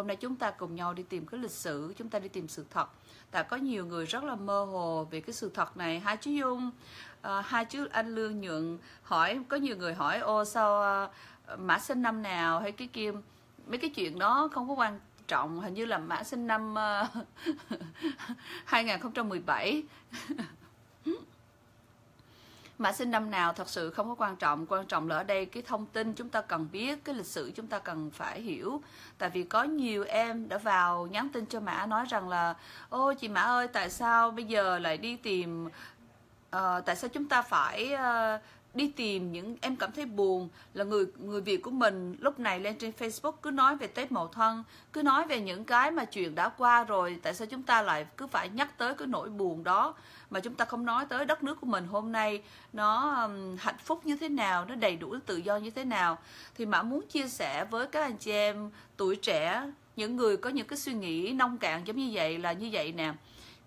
hôm nay chúng ta cùng nhau đi tìm cái lịch sử chúng ta đi tìm sự thật tại có nhiều người rất là mơ hồ về cái sự thật này hai chú dung uh, hai chú anh lương nhượng hỏi có nhiều người hỏi ô sao uh, mã sinh năm nào hay cái kim mấy cái chuyện đó không có quan trọng hình như là mã sinh năm ờ, uh, 2017 mã sinh năm nào thật sự không có quan trọng quan trọng là ở đây cái thông tin chúng ta cần biết cái lịch sử chúng ta cần phải hiểu tại vì có nhiều em đã vào nhắn tin cho mã nói rằng là ô chị mã ơi tại sao bây giờ lại đi tìm uh, tại sao chúng ta phải uh, đi tìm những em cảm thấy buồn là người người Việt của mình lúc này lên trên Facebook cứ nói về Tết Mậu Thân, cứ nói về những cái mà chuyện đã qua rồi, tại sao chúng ta lại cứ phải nhắc tới cái nỗi buồn đó mà chúng ta không nói tới đất nước của mình hôm nay nó um, hạnh phúc như thế nào, nó đầy đủ tự do như thế nào. Thì Mã muốn chia sẻ với các anh chị em tuổi trẻ những người có những cái suy nghĩ nông cạn giống như vậy là như vậy nè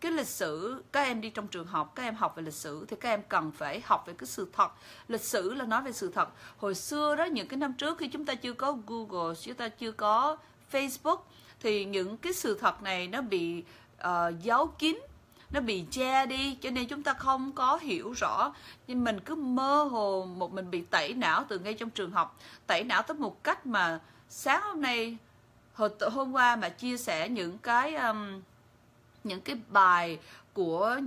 cái lịch sử các em đi trong trường học các em học về lịch sử thì các em cần phải học về cái sự thật lịch sử là nói về sự thật hồi xưa đó những cái năm trước khi chúng ta chưa có google chúng ta chưa có facebook thì những cái sự thật này nó bị uh, giấu kín nó bị che đi cho nên chúng ta không có hiểu rõ nhưng mình cứ mơ hồ một mình bị tẩy não từ ngay trong trường học tẩy não tới một cách mà sáng hôm nay hôm qua mà chia sẻ những cái um, những cái bài của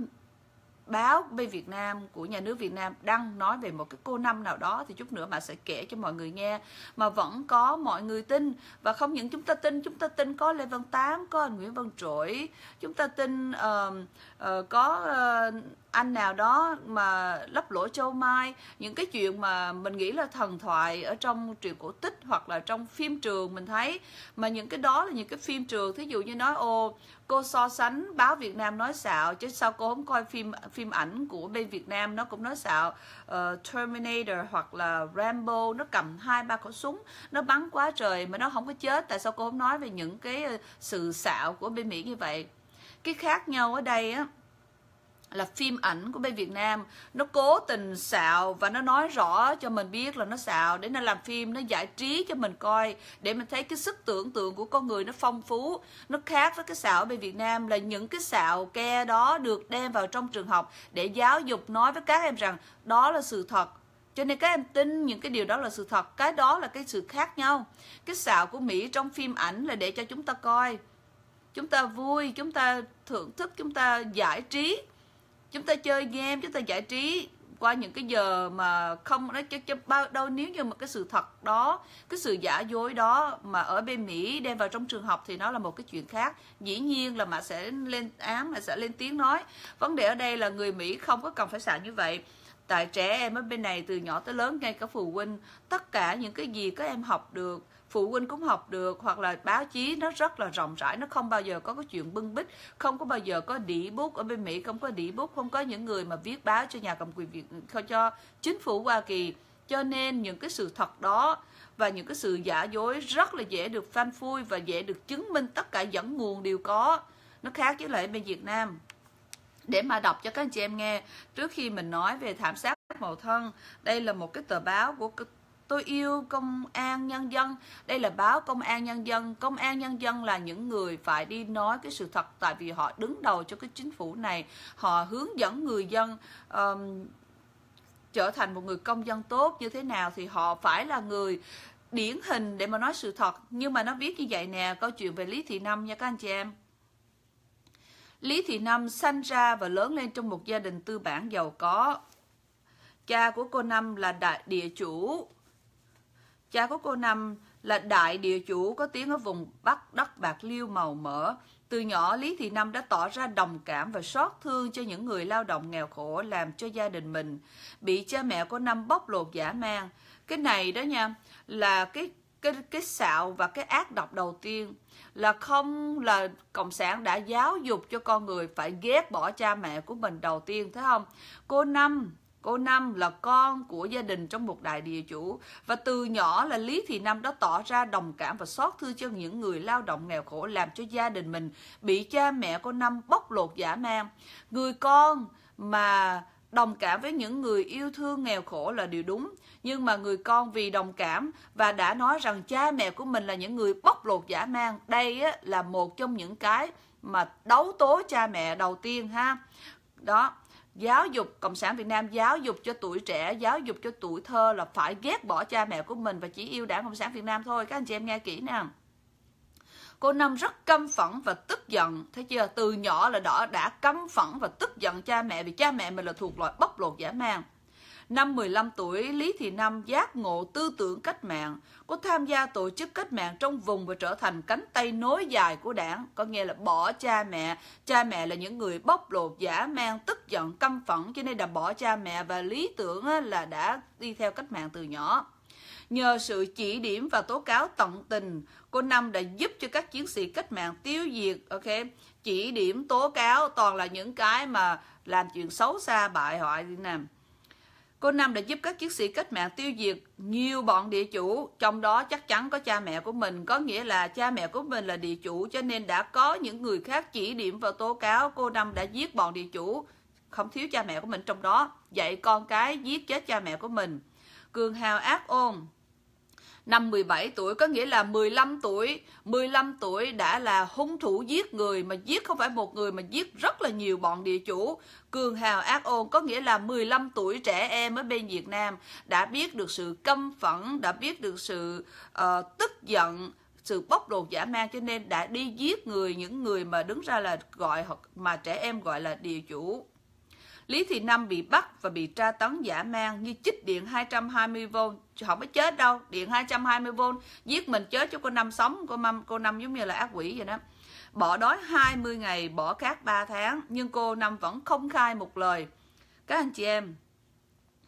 báo bên Việt Nam của nhà nước Việt Nam đăng nói về một cái cô năm nào đó thì chút nữa mà sẽ kể cho mọi người nghe mà vẫn có mọi người tin và không những chúng ta tin chúng ta tin có Lê Văn Tám có anh Nguyễn Văn Trỗi chúng ta tin uh, uh, có uh, anh nào đó mà lấp lỗ châu mai những cái chuyện mà mình nghĩ là thần thoại ở trong truyện cổ tích hoặc là trong phim trường mình thấy mà những cái đó là những cái phim trường thí dụ như nói ô cô so sánh báo Việt Nam nói xạo chứ sao cô không coi phim phim ảnh của bên Việt Nam nó cũng nói xạo uh, Terminator hoặc là Rambo nó cầm hai ba khẩu súng nó bắn quá trời mà nó không có chết tại sao cô không nói về những cái ờ, sự xạo của bên Mỹ như vậy cái khác nhau ở đây á là phim ảnh của bên Việt Nam nó cố tình xạo và nó nói rõ cho mình biết là nó xạo để nó làm phim nó giải trí cho mình coi để mình thấy cái sức tưởng tượng của con người nó phong phú nó khác với cái xạo ở bên Việt Nam là những cái xạo ke đó được đem vào trong trường học để giáo dục nói với các em rằng đó là sự thật cho nên các em tin những cái điều đó là sự thật cái đó là cái sự khác nhau cái xạo của mỹ trong phim ảnh là để cho chúng ta coi chúng ta vui chúng ta thưởng thức chúng ta giải trí chúng ta chơi game chúng ta giải trí qua những cái giờ mà không nói cho, cho bao đâu nếu như mà cái sự thật đó cái sự giả dối đó mà ở bên Mỹ đem vào trong trường học thì nó là một cái chuyện khác dĩ nhiên là mà sẽ lên án mà sẽ lên tiếng nói vấn đề ở đây là người Mỹ không có cần phải xả như vậy tại trẻ em ở bên này từ nhỏ tới lớn ngay cả phụ huynh tất cả những cái gì các em học được phụ huynh cũng học được hoặc là báo chí nó rất là rộng rãi nó không bao giờ có cái chuyện bưng bít không có bao giờ có đĩ bút ở bên mỹ không có đĩ bút không có những người mà viết báo cho nhà cầm quyền việt cho chính phủ hoa kỳ cho nên những cái sự thật đó và những cái sự giả dối rất là dễ được phanh phui và dễ được chứng minh tất cả dẫn nguồn đều có nó khác với lại bên việt nam để mà đọc cho các anh chị em nghe trước khi mình nói về thảm sát màu thân đây là một cái tờ báo của tôi yêu công an nhân dân đây là báo công an nhân dân công an nhân dân là những người phải đi nói cái sự thật tại vì họ đứng đầu cho cái chính phủ này họ hướng dẫn người dân um, trở thành một người công dân tốt như thế nào thì họ phải là người điển hình để mà nói sự thật nhưng mà nó viết như vậy nè câu chuyện về lý thị năm nha các anh chị em lý thị năm sanh ra và lớn lên trong một gia đình tư bản giàu có cha của cô năm là đại địa chủ Cha của cô Năm là đại địa chủ có tiếng ở vùng Bắc đất bạc liêu màu mỡ. Từ nhỏ, Lý Thị Năm đã tỏ ra đồng cảm và xót thương cho những người lao động nghèo khổ làm cho gia đình mình bị cha mẹ của Năm bóc lột giả mang. Cái này đó nha, là cái cái cái xạo và cái ác độc đầu tiên là không là cộng sản đã giáo dục cho con người phải ghét bỏ cha mẹ của mình đầu tiên thấy không cô năm Cô Năm là con của gia đình trong một đại địa chủ và từ nhỏ là Lý Thị Năm đã tỏ ra đồng cảm và xót thương cho những người lao động nghèo khổ làm cho gia đình mình bị cha mẹ cô Năm bóc lột giả mang. Người con mà đồng cảm với những người yêu thương nghèo khổ là điều đúng nhưng mà người con vì đồng cảm và đã nói rằng cha mẹ của mình là những người bóc lột giả mang đây là một trong những cái mà đấu tố cha mẹ đầu tiên ha đó giáo dục cộng sản việt nam giáo dục cho tuổi trẻ giáo dục cho tuổi thơ là phải ghét bỏ cha mẹ của mình và chỉ yêu đảng cộng sản việt nam thôi các anh chị em nghe kỹ nè cô năm rất căm phẫn và tức giận thấy chưa từ nhỏ là đỏ đã căm phẫn và tức giận cha mẹ vì cha mẹ mình là thuộc loại bóc lột dã man Năm 15 tuổi, Lý Thị Năm giác ngộ tư tưởng cách mạng, có tham gia tổ chức cách mạng trong vùng và trở thành cánh tay nối dài của đảng, có nghĩa là bỏ cha mẹ. Cha mẹ là những người bóc lột, giả mang, tức giận, căm phẫn, cho nên đã bỏ cha mẹ và lý tưởng là đã đi theo cách mạng từ nhỏ. Nhờ sự chỉ điểm và tố cáo tận tình, cô Năm đã giúp cho các chiến sĩ cách mạng tiêu diệt, ok, chỉ điểm tố cáo toàn là những cái mà làm chuyện xấu xa bại hoại đi nè. Cô Năm đã giúp các chiến sĩ cách mạng tiêu diệt nhiều bọn địa chủ, trong đó chắc chắn có cha mẹ của mình, có nghĩa là cha mẹ của mình là địa chủ cho nên đã có những người khác chỉ điểm và tố cáo cô Năm đã giết bọn địa chủ, không thiếu cha mẹ của mình trong đó, dạy con cái giết chết cha mẹ của mình. Cường hào ác ôn, năm 17 tuổi có nghĩa là 15 tuổi 15 tuổi đã là hung thủ giết người mà giết không phải một người mà giết rất là nhiều bọn địa chủ cường hào ác ôn có nghĩa là 15 tuổi trẻ em ở bên Việt Nam đã biết được sự căm phẫn đã biết được sự uh, tức giận sự bốc lột giả man cho nên đã đi giết người những người mà đứng ra là gọi hoặc mà trẻ em gọi là địa chủ Lý Thị Năm bị bắt và bị tra tấn giả mang như chích điện 220V. Họ mới chết đâu, điện 220V, giết mình chết cho cô Năm sống, cô Năm, cô Năm giống như là ác quỷ vậy đó. Bỏ đói 20 ngày, bỏ khát 3 tháng, nhưng cô Năm vẫn không khai một lời. Các anh chị em,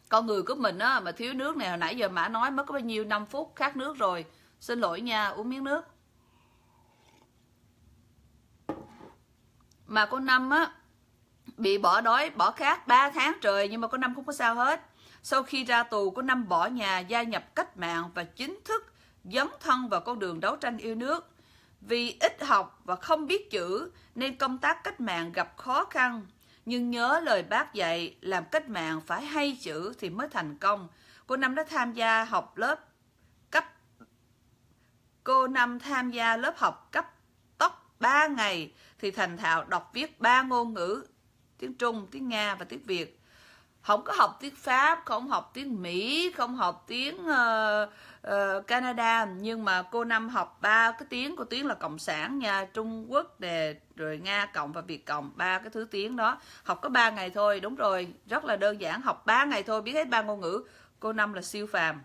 con người của mình á, mà thiếu nước này hồi nãy giờ mã nói mất có bao nhiêu 5 phút khát nước rồi. Xin lỗi nha, uống miếng nước. Mà cô Năm á, bị bỏ đói bỏ khát 3 tháng trời nhưng mà có năm cũng có sao hết sau khi ra tù có năm bỏ nhà gia nhập cách mạng và chính thức dấn thân vào con đường đấu tranh yêu nước vì ít học và không biết chữ nên công tác cách mạng gặp khó khăn nhưng nhớ lời bác dạy làm cách mạng phải hay chữ thì mới thành công cô năm đã tham gia học lớp cấp cô năm tham gia lớp học cấp tốc 3 ngày thì thành thạo đọc viết ba ngôn ngữ tiếng Trung, tiếng Nga và tiếng Việt không có học tiếng Pháp, không học tiếng Mỹ, không học tiếng uh, uh, Canada nhưng mà cô năm học ba cái tiếng của tiếng là cộng sản nha, Trung Quốc đề rồi Nga cộng và Việt cộng ba cái thứ tiếng đó. Học có 3 ngày thôi, đúng rồi, rất là đơn giản, học 3 ngày thôi biết hết ba ngôn ngữ. Cô năm là siêu phàm.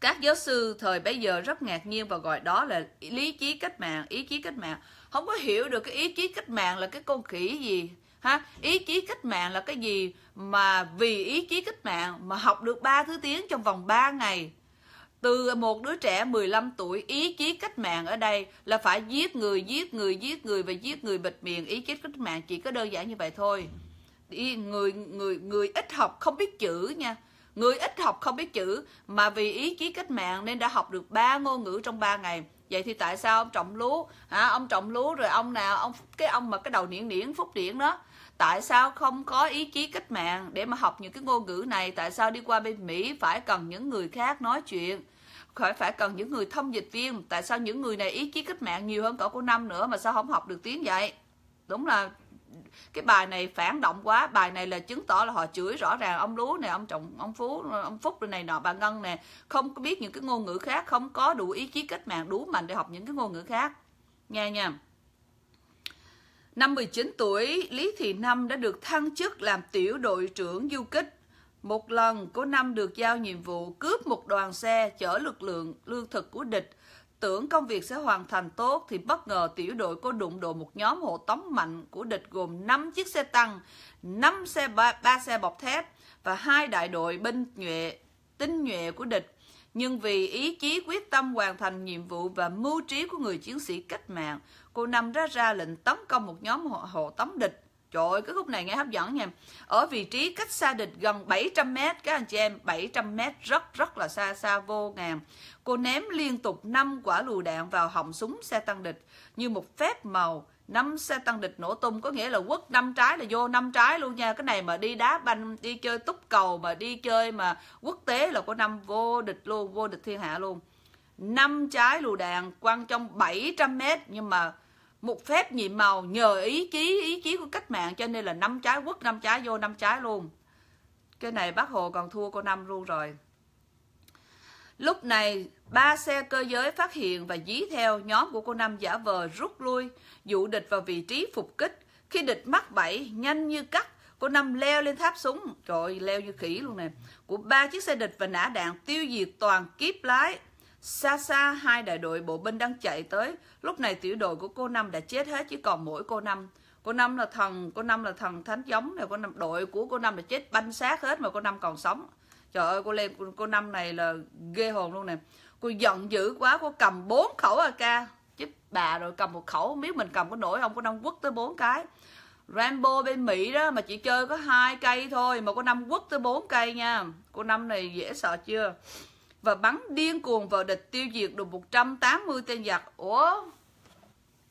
Các giáo sư thời bấy giờ rất ngạc nhiên và gọi đó là lý trí cách mạng, ý chí cách mạng. Không có hiểu được cái ý chí cách mạng là cái con khỉ gì ha ý chí cách mạng là cái gì mà vì ý chí cách mạng mà học được ba thứ tiếng trong vòng 3 ngày từ một đứa trẻ 15 tuổi ý chí cách mạng ở đây là phải giết người giết người giết người và giết người bịt miệng ý chí cách mạng chỉ có đơn giản như vậy thôi người người người ít học không biết chữ nha người ít học không biết chữ mà vì ý chí cách mạng nên đã học được ba ngôn ngữ trong 3 ngày vậy thì tại sao ông trồng lúa hả ông trồng lúa rồi ông nào ông cái ông mà cái đầu niễn niễn phúc điển đó tại sao không có ý chí cách mạng để mà học những cái ngôn ngữ này tại sao đi qua bên mỹ phải cần những người khác nói chuyện phải phải cần những người thông dịch viên tại sao những người này ý chí cách mạng nhiều hơn cả cô năm nữa mà sao không học được tiếng vậy đúng là cái bài này phản động quá bài này là chứng tỏ là họ chửi rõ ràng ông lúa này ông trọng ông phú ông phúc này nọ bà ngân nè không biết những cái ngôn ngữ khác không có đủ ý chí cách mạng đủ mạnh để học những cái ngôn ngữ khác nghe nha Năm 19 tuổi, Lý Thị Năm đã được thăng chức làm tiểu đội trưởng du kích. Một lần, cô Năm được giao nhiệm vụ cướp một đoàn xe chở lực lượng lương thực của địch. Tưởng công việc sẽ hoàn thành tốt thì bất ngờ tiểu đội cô đụng độ một nhóm hộ tống mạnh của địch gồm 5 chiếc xe tăng, 5 xe ba, 3 xe bọc thép và hai đại đội binh nhuệ, tinh nhuệ của địch. Nhưng vì ý chí quyết tâm hoàn thành nhiệm vụ và mưu trí của người chiến sĩ cách mạng, cô Năm ra ra lệnh tấn công một nhóm hộ, hộ tống địch. Trời ơi, cái khúc này nghe hấp dẫn nha. Ở vị trí cách xa địch gần 700 mét, các anh chị em, 700 mét rất rất là xa, xa vô ngàn. Cô ném liên tục 5 quả lù đạn vào họng súng xe tăng địch như một phép màu. năm xe tăng địch nổ tung có nghĩa là quất năm trái là vô năm trái luôn nha. Cái này mà đi đá banh, đi chơi túc cầu mà đi chơi mà quốc tế là có năm vô địch luôn, vô địch thiên hạ luôn. năm trái lù đạn quăng trong 700 mét nhưng mà một phép nhiệm màu nhờ ý chí ý chí của cách mạng cho nên là năm trái quốc năm trái vô năm trái luôn cái này bác hồ còn thua cô năm luôn rồi lúc này ba xe cơ giới phát hiện và dí theo nhóm của cô năm giả vờ rút lui dụ địch vào vị trí phục kích khi địch mắc bẫy nhanh như cắt cô năm leo lên tháp súng trời ơi, leo như khỉ luôn nè của ba chiếc xe địch và nã đạn tiêu diệt toàn kiếp lái Xa xa hai đại đội bộ binh đang chạy tới, lúc này tiểu đội của cô Năm đã chết hết chỉ còn mỗi cô Năm. Cô Năm là thần, cô Năm là thần thánh giống này, cô Năm đội của cô Năm đã chết banh xác hết mà cô Năm còn sống. Trời ơi cô lên cô Năm này là ghê hồn luôn nè. Cô giận dữ quá, cô cầm bốn khẩu AK. Chứ bà rồi cầm một khẩu không biết mình cầm có nổi không, cô Năm quất tới bốn cái. Rambo bên Mỹ đó mà chỉ chơi có hai cây thôi mà cô Năm quất tới bốn cây nha. Cô Năm này dễ sợ chưa? và bắn điên cuồng vào địch tiêu diệt được 180 tên giặc. Ủa,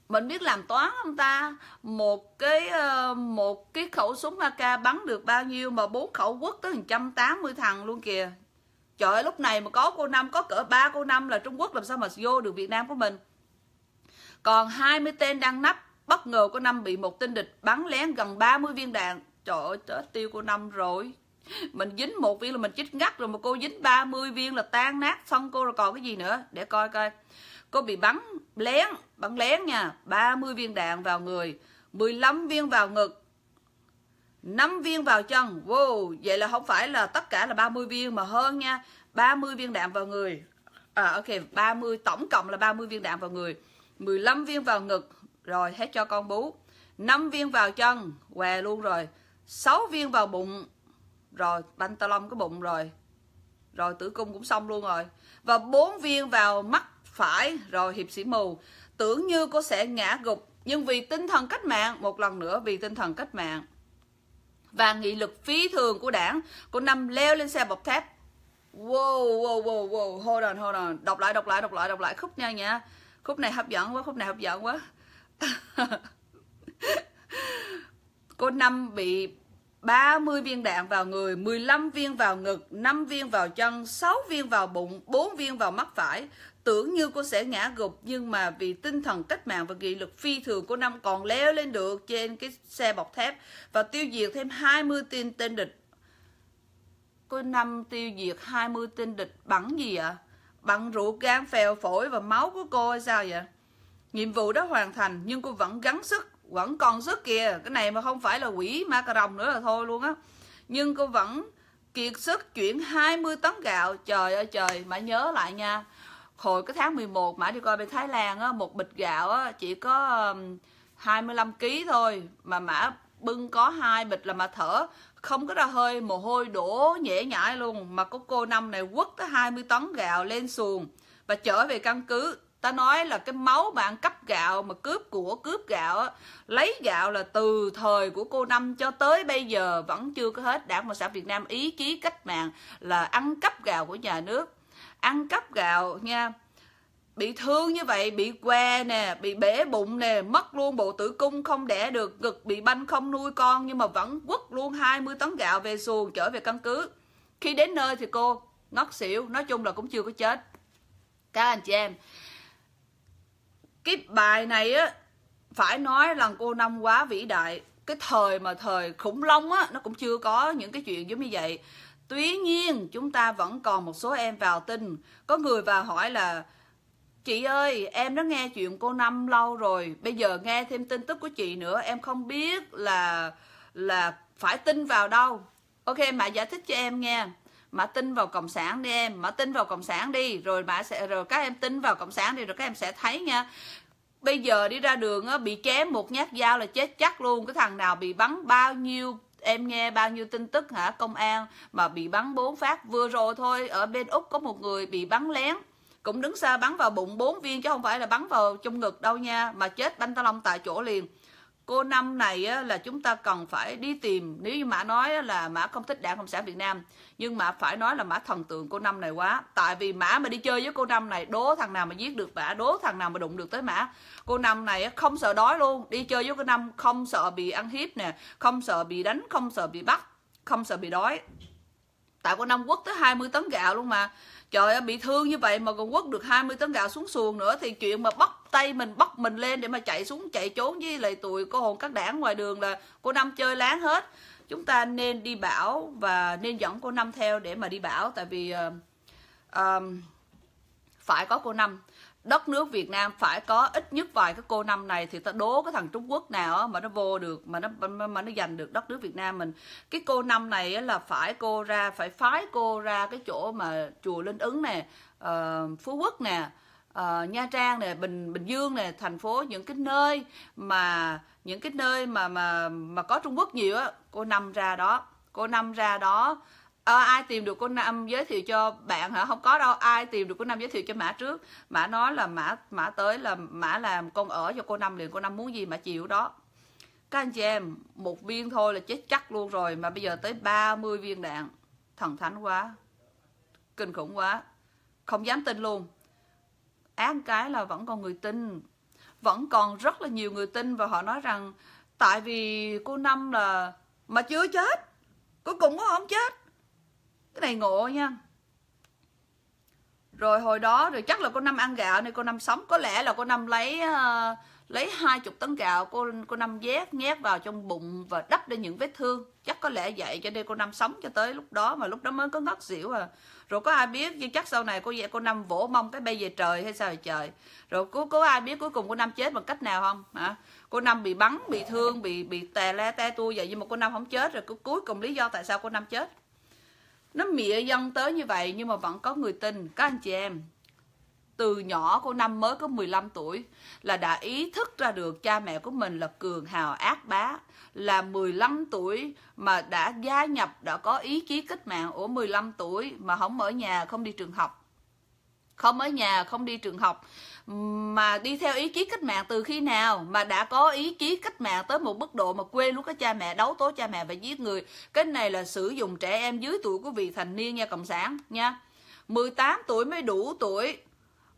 mình biết làm toán không ta? Một cái ờ, một cái khẩu súng AK bắn được bao nhiêu mà bốn khẩu quốc tới 180 thằng luôn kìa. Trời ơi, lúc này mà có cô năm có cỡ ba cô năm là Trung Quốc làm sao mà vô được Việt Nam của mình. Còn 20 tên đang nắp bất ngờ cô năm bị một tên địch bắn lén gần 30 viên đạn. Trời ơi, chết tiêu cô năm rồi mình dính một viên là mình chích ngắt rồi mà cô dính 30 viên là tan nát xong cô rồi còn cái gì nữa để coi coi cô bị bắn lén bắn lén nha 30 viên đạn vào người 15 viên vào ngực 5 viên vào chân wow vậy là không phải là tất cả là 30 viên mà hơn nha 30 viên đạn vào người à ok 30 tổng cộng là 30 viên đạn vào người 15 viên vào ngực rồi hết cho con bú 5 viên vào chân què luôn rồi 6 viên vào bụng rồi banh tao lông cái bụng rồi rồi tử cung cũng xong luôn rồi và bốn viên vào mắt phải rồi hiệp sĩ mù tưởng như cô sẽ ngã gục nhưng vì tinh thần cách mạng một lần nữa vì tinh thần cách mạng và nghị lực phi thường của đảng cô năm leo lên xe bọc thép wow wow wow wow hold on hold on đọc lại đọc lại đọc lại đọc lại khúc nha nha khúc này hấp dẫn quá khúc này hấp dẫn quá cô năm bị 30 viên đạn vào người, 15 viên vào ngực, 5 viên vào chân, 6 viên vào bụng, 4 viên vào mắt phải. Tưởng như cô sẽ ngã gục nhưng mà vì tinh thần cách mạng và nghị lực phi thường của năm còn leo lên được trên cái xe bọc thép và tiêu diệt thêm 20 tên tên địch. Cô năm tiêu diệt 20 tên địch bằng gì ạ? Bằng rượu gan, phèo, phổi và máu của cô hay sao vậy? Nhiệm vụ đã hoàn thành nhưng cô vẫn gắng sức vẫn còn sức kìa cái này mà không phải là quỷ ma cà rồng nữa là thôi luôn á nhưng cô vẫn kiệt sức chuyển 20 tấn gạo trời ơi trời mà nhớ lại nha hồi cái tháng 11 mã đi coi bên Thái Lan á một bịch gạo á chỉ có 25 kg thôi mà mã bưng có hai bịch là mà thở không có ra hơi mồ hôi đổ nhễ nhãi luôn mà có cô năm này quất tới 20 tấn gạo lên xuồng và trở về căn cứ ta nói là cái máu bạn cấp gạo mà cướp của cướp gạo lấy gạo là từ thời của cô năm cho tới bây giờ vẫn chưa có hết đảng cộng sản việt nam ý chí cách mạng là ăn cắp gạo của nhà nước ăn cắp gạo nha bị thương như vậy bị que nè bị bể bụng nè mất luôn bộ tử cung không đẻ được ngực bị banh không nuôi con nhưng mà vẫn quất luôn 20 tấn gạo về xuồng trở về căn cứ khi đến nơi thì cô ngất xỉu nói chung là cũng chưa có chết các anh chị em cái bài này á phải nói là cô năm quá vĩ đại cái thời mà thời khủng long á nó cũng chưa có những cái chuyện giống như vậy tuy nhiên chúng ta vẫn còn một số em vào tin có người vào hỏi là chị ơi em đã nghe chuyện cô năm lâu rồi bây giờ nghe thêm tin tức của chị nữa em không biết là là phải tin vào đâu ok mà giải thích cho em nghe mà tin vào cộng sản đi em mà tin vào cộng sản đi rồi mà sẽ rồi các em tin vào cộng sản đi rồi các em sẽ thấy nha bây giờ đi ra đường á, bị chém một nhát dao là chết chắc luôn cái thằng nào bị bắn bao nhiêu em nghe bao nhiêu tin tức hả công an mà bị bắn bốn phát vừa rồi thôi ở bên úc có một người bị bắn lén cũng đứng xa bắn vào bụng bốn viên chứ không phải là bắn vào trong ngực đâu nha mà chết banh ta long tại chỗ liền cô năm này á, là chúng ta cần phải đi tìm nếu như mã nói là mã không thích đảng cộng sản việt nam nhưng mà phải nói là mã thần tượng cô năm này quá tại vì mã mà đi chơi với cô năm này đố thằng nào mà giết được mã đố thằng nào mà đụng được tới mã cô năm này không sợ đói luôn đi chơi với cô năm không sợ bị ăn hiếp nè không sợ bị đánh không sợ bị bắt không sợ bị đói tại cô năm quất tới 20 tấn gạo luôn mà trời ơi bị thương như vậy mà còn quất được 20 tấn gạo xuống xuồng nữa thì chuyện mà bắt tay mình bắt mình lên để mà chạy xuống chạy trốn với lại tụi cô hồn các đảng ngoài đường là cô năm chơi láng hết chúng ta nên đi bảo và nên dẫn cô năm theo để mà đi bảo tại vì uh, um, phải có cô năm đất nước Việt Nam phải có ít nhất vài cái cô năm này thì ta đố cái thằng Trung Quốc nào mà nó vô được mà nó mà nó giành được đất nước Việt Nam mình cái cô năm này là phải cô ra phải phái cô ra cái chỗ mà chùa Linh Ứng nè uh, Phú Quốc nè uh, Nha Trang nè Bình Bình Dương nè thành phố những cái nơi mà những cái nơi mà mà mà có Trung Quốc nhiều á cô năm ra đó cô năm ra đó à, ai tìm được cô nam giới thiệu cho bạn hả không có đâu ai tìm được cô nam giới thiệu cho mã trước mã nói là mã mã tới là mã làm con ở cho cô năm liền cô năm muốn gì mà chịu đó các anh chị em một viên thôi là chết chắc luôn rồi mà bây giờ tới 30 viên đạn thần thánh quá kinh khủng quá không dám tin luôn án cái là vẫn còn người tin vẫn còn rất là nhiều người tin và họ nói rằng tại vì cô năm là mà chưa chết cuối cùng cũng không chết cái này ngộ nha rồi hồi đó rồi chắc là cô năm ăn gạo nên cô năm sống có lẽ là cô năm lấy uh, lấy hai chục tấn gạo cô cô năm vét nhét vào trong bụng và đắp lên những vết thương chắc có lẽ vậy cho nên cô năm sống cho tới lúc đó mà lúc đó mới có ngất xỉu à rồi có ai biết nhưng chắc sau này cô dạy cô năm vỗ mông cái bay về trời hay sao trời rồi có có ai biết cuối cùng cô năm chết bằng cách nào không hả cô năm bị bắn bị thương bị bị tè le te tua vậy nhưng mà cô năm không chết rồi cuối cùng lý do tại sao cô năm chết nó mịa dân tới như vậy nhưng mà vẫn có người tin các anh chị em từ nhỏ cô năm mới có 15 tuổi là đã ý thức ra được cha mẹ của mình là cường hào ác bá là 15 tuổi mà đã gia nhập đã có ý chí cách mạng ở 15 tuổi mà không ở nhà không đi trường học không ở nhà không đi trường học mà đi theo ý chí cách mạng từ khi nào mà đã có ý chí cách mạng tới một mức độ mà quên luôn cái cha mẹ đấu tố cha mẹ và giết người cái này là sử dụng trẻ em dưới tuổi của vị thành niên nha cộng sản nha 18 tuổi mới đủ tuổi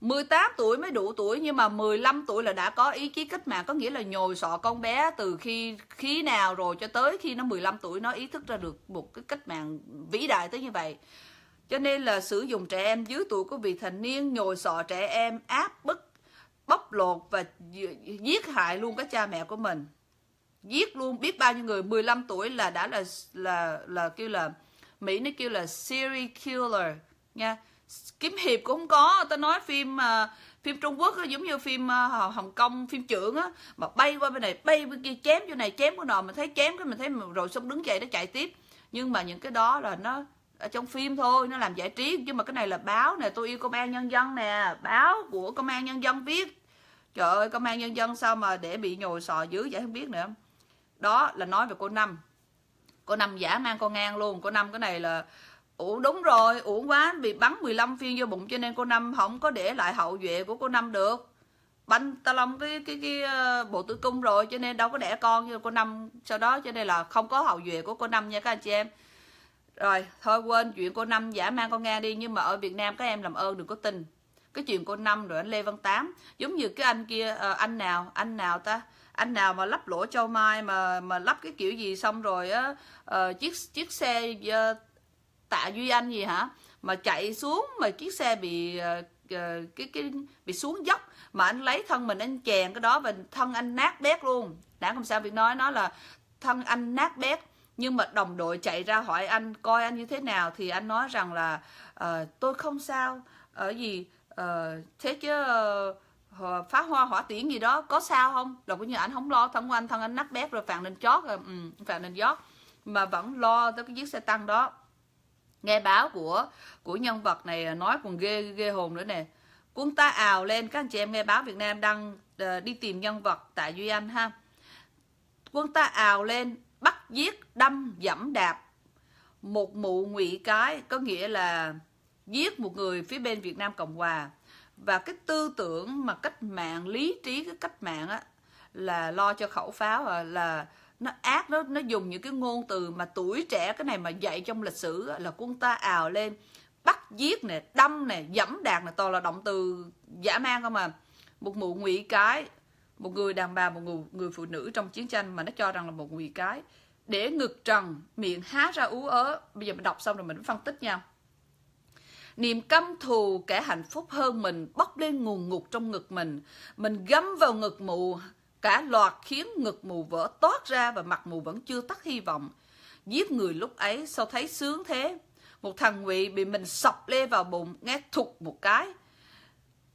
18 tuổi mới đủ tuổi nhưng mà 15 tuổi là đã có ý chí cách mạng có nghĩa là nhồi sọ con bé từ khi khi nào rồi cho tới khi nó 15 tuổi nó ý thức ra được một cái cách mạng vĩ đại tới như vậy cho nên là sử dụng trẻ em dưới tuổi của vị thành niên nhồi sọ trẻ em áp bức bóc lột và giết hại luôn các cha mẹ của mình giết luôn biết bao nhiêu người 15 tuổi là đã là là là kêu là Mỹ nó kêu là serial killer nha kiếm hiệp cũng không có tao nói phim uh, phim Trung Quốc giống như phim uh, Hồng Kông phim trưởng á mà bay qua bên này bay bên kia chém chỗ này chém chỗ nọ mình thấy chém cái mình thấy rồi xong đứng dậy nó chạy tiếp nhưng mà những cái đó là nó ở trong phim thôi nó làm giải trí chứ mà cái này là báo nè tôi yêu công an nhân dân nè báo của công an nhân dân viết trời ơi công an nhân dân sao mà để bị nhồi sò dữ vậy không biết nữa đó là nói về cô năm cô năm giả mang con ngang luôn cô năm cái này là uổng đúng rồi uổng quá bị bắn 15 phiên vô bụng cho nên cô năm không có để lại hậu duệ của cô năm được banh ta long cái cái cái ờ, bộ tử cung rồi cho nên đâu có đẻ con như cô năm sau đó cho nên là không có hậu duệ của cô năm nha các anh chị em rồi thôi quên chuyện cô năm giả mang con nga đi nhưng mà ở việt nam các em làm ơn đừng có tin cái chuyện cô năm rồi anh lê văn tám giống như cái anh kia à, anh nào anh nào ta anh nào mà lắp lỗ châu mai mà mà lắp cái kiểu gì xong rồi á uh, chiếc chiếc xe uh, tạ duy anh gì hả mà chạy xuống mà chiếc xe bị uh, cái cái bị xuống dốc mà anh lấy thân mình anh chèn cái đó và thân anh nát bét luôn đã không sao việc nói nó là thân anh nát bét nhưng mà đồng đội chạy ra hỏi anh coi anh như thế nào thì anh nói rằng là uh, tôi không sao ở gì uh, thế chứ uh, phá hoa hỏa tiễn gì đó có sao không là cũng như anh không lo thân của anh thân anh nắp bét rồi phản lên chót rồi ừ, phản lên giót mà vẫn lo tới cái chiếc xe tăng đó nghe báo của của nhân vật này nói còn ghê ghê hồn nữa nè quân ta ào lên các anh chị em nghe báo Việt Nam đang uh, đi tìm nhân vật tại Duy Anh ha quân ta ào lên bắt giết đâm dẫm đạp một mụ ngụy cái có nghĩa là giết một người phía bên Việt Nam Cộng Hòa và cái tư tưởng mà cách mạng lý trí cái cách mạng á là lo cho khẩu pháo à, là nó ác nó nó dùng những cái ngôn từ mà tuổi trẻ cái này mà dạy trong lịch sử là quân ta ào lên bắt giết nè đâm nè dẫm đạp nè toàn là động từ giả man không à một mụ ngụy cái một người đàn bà một người, người phụ nữ trong chiến tranh mà nó cho rằng là một người cái để ngực trần miệng há ra ú ớ bây giờ mình đọc xong rồi mình phân tích nhau niềm căm thù kẻ hạnh phúc hơn mình bốc lên nguồn ngục trong ngực mình mình gấm vào ngực mù cả loạt khiến ngực mù vỡ toát ra và mặt mù vẫn chưa tắt hy vọng giết người lúc ấy sao thấy sướng thế một thằng ngụy bị mình sọc lê vào bụng nghe thục một cái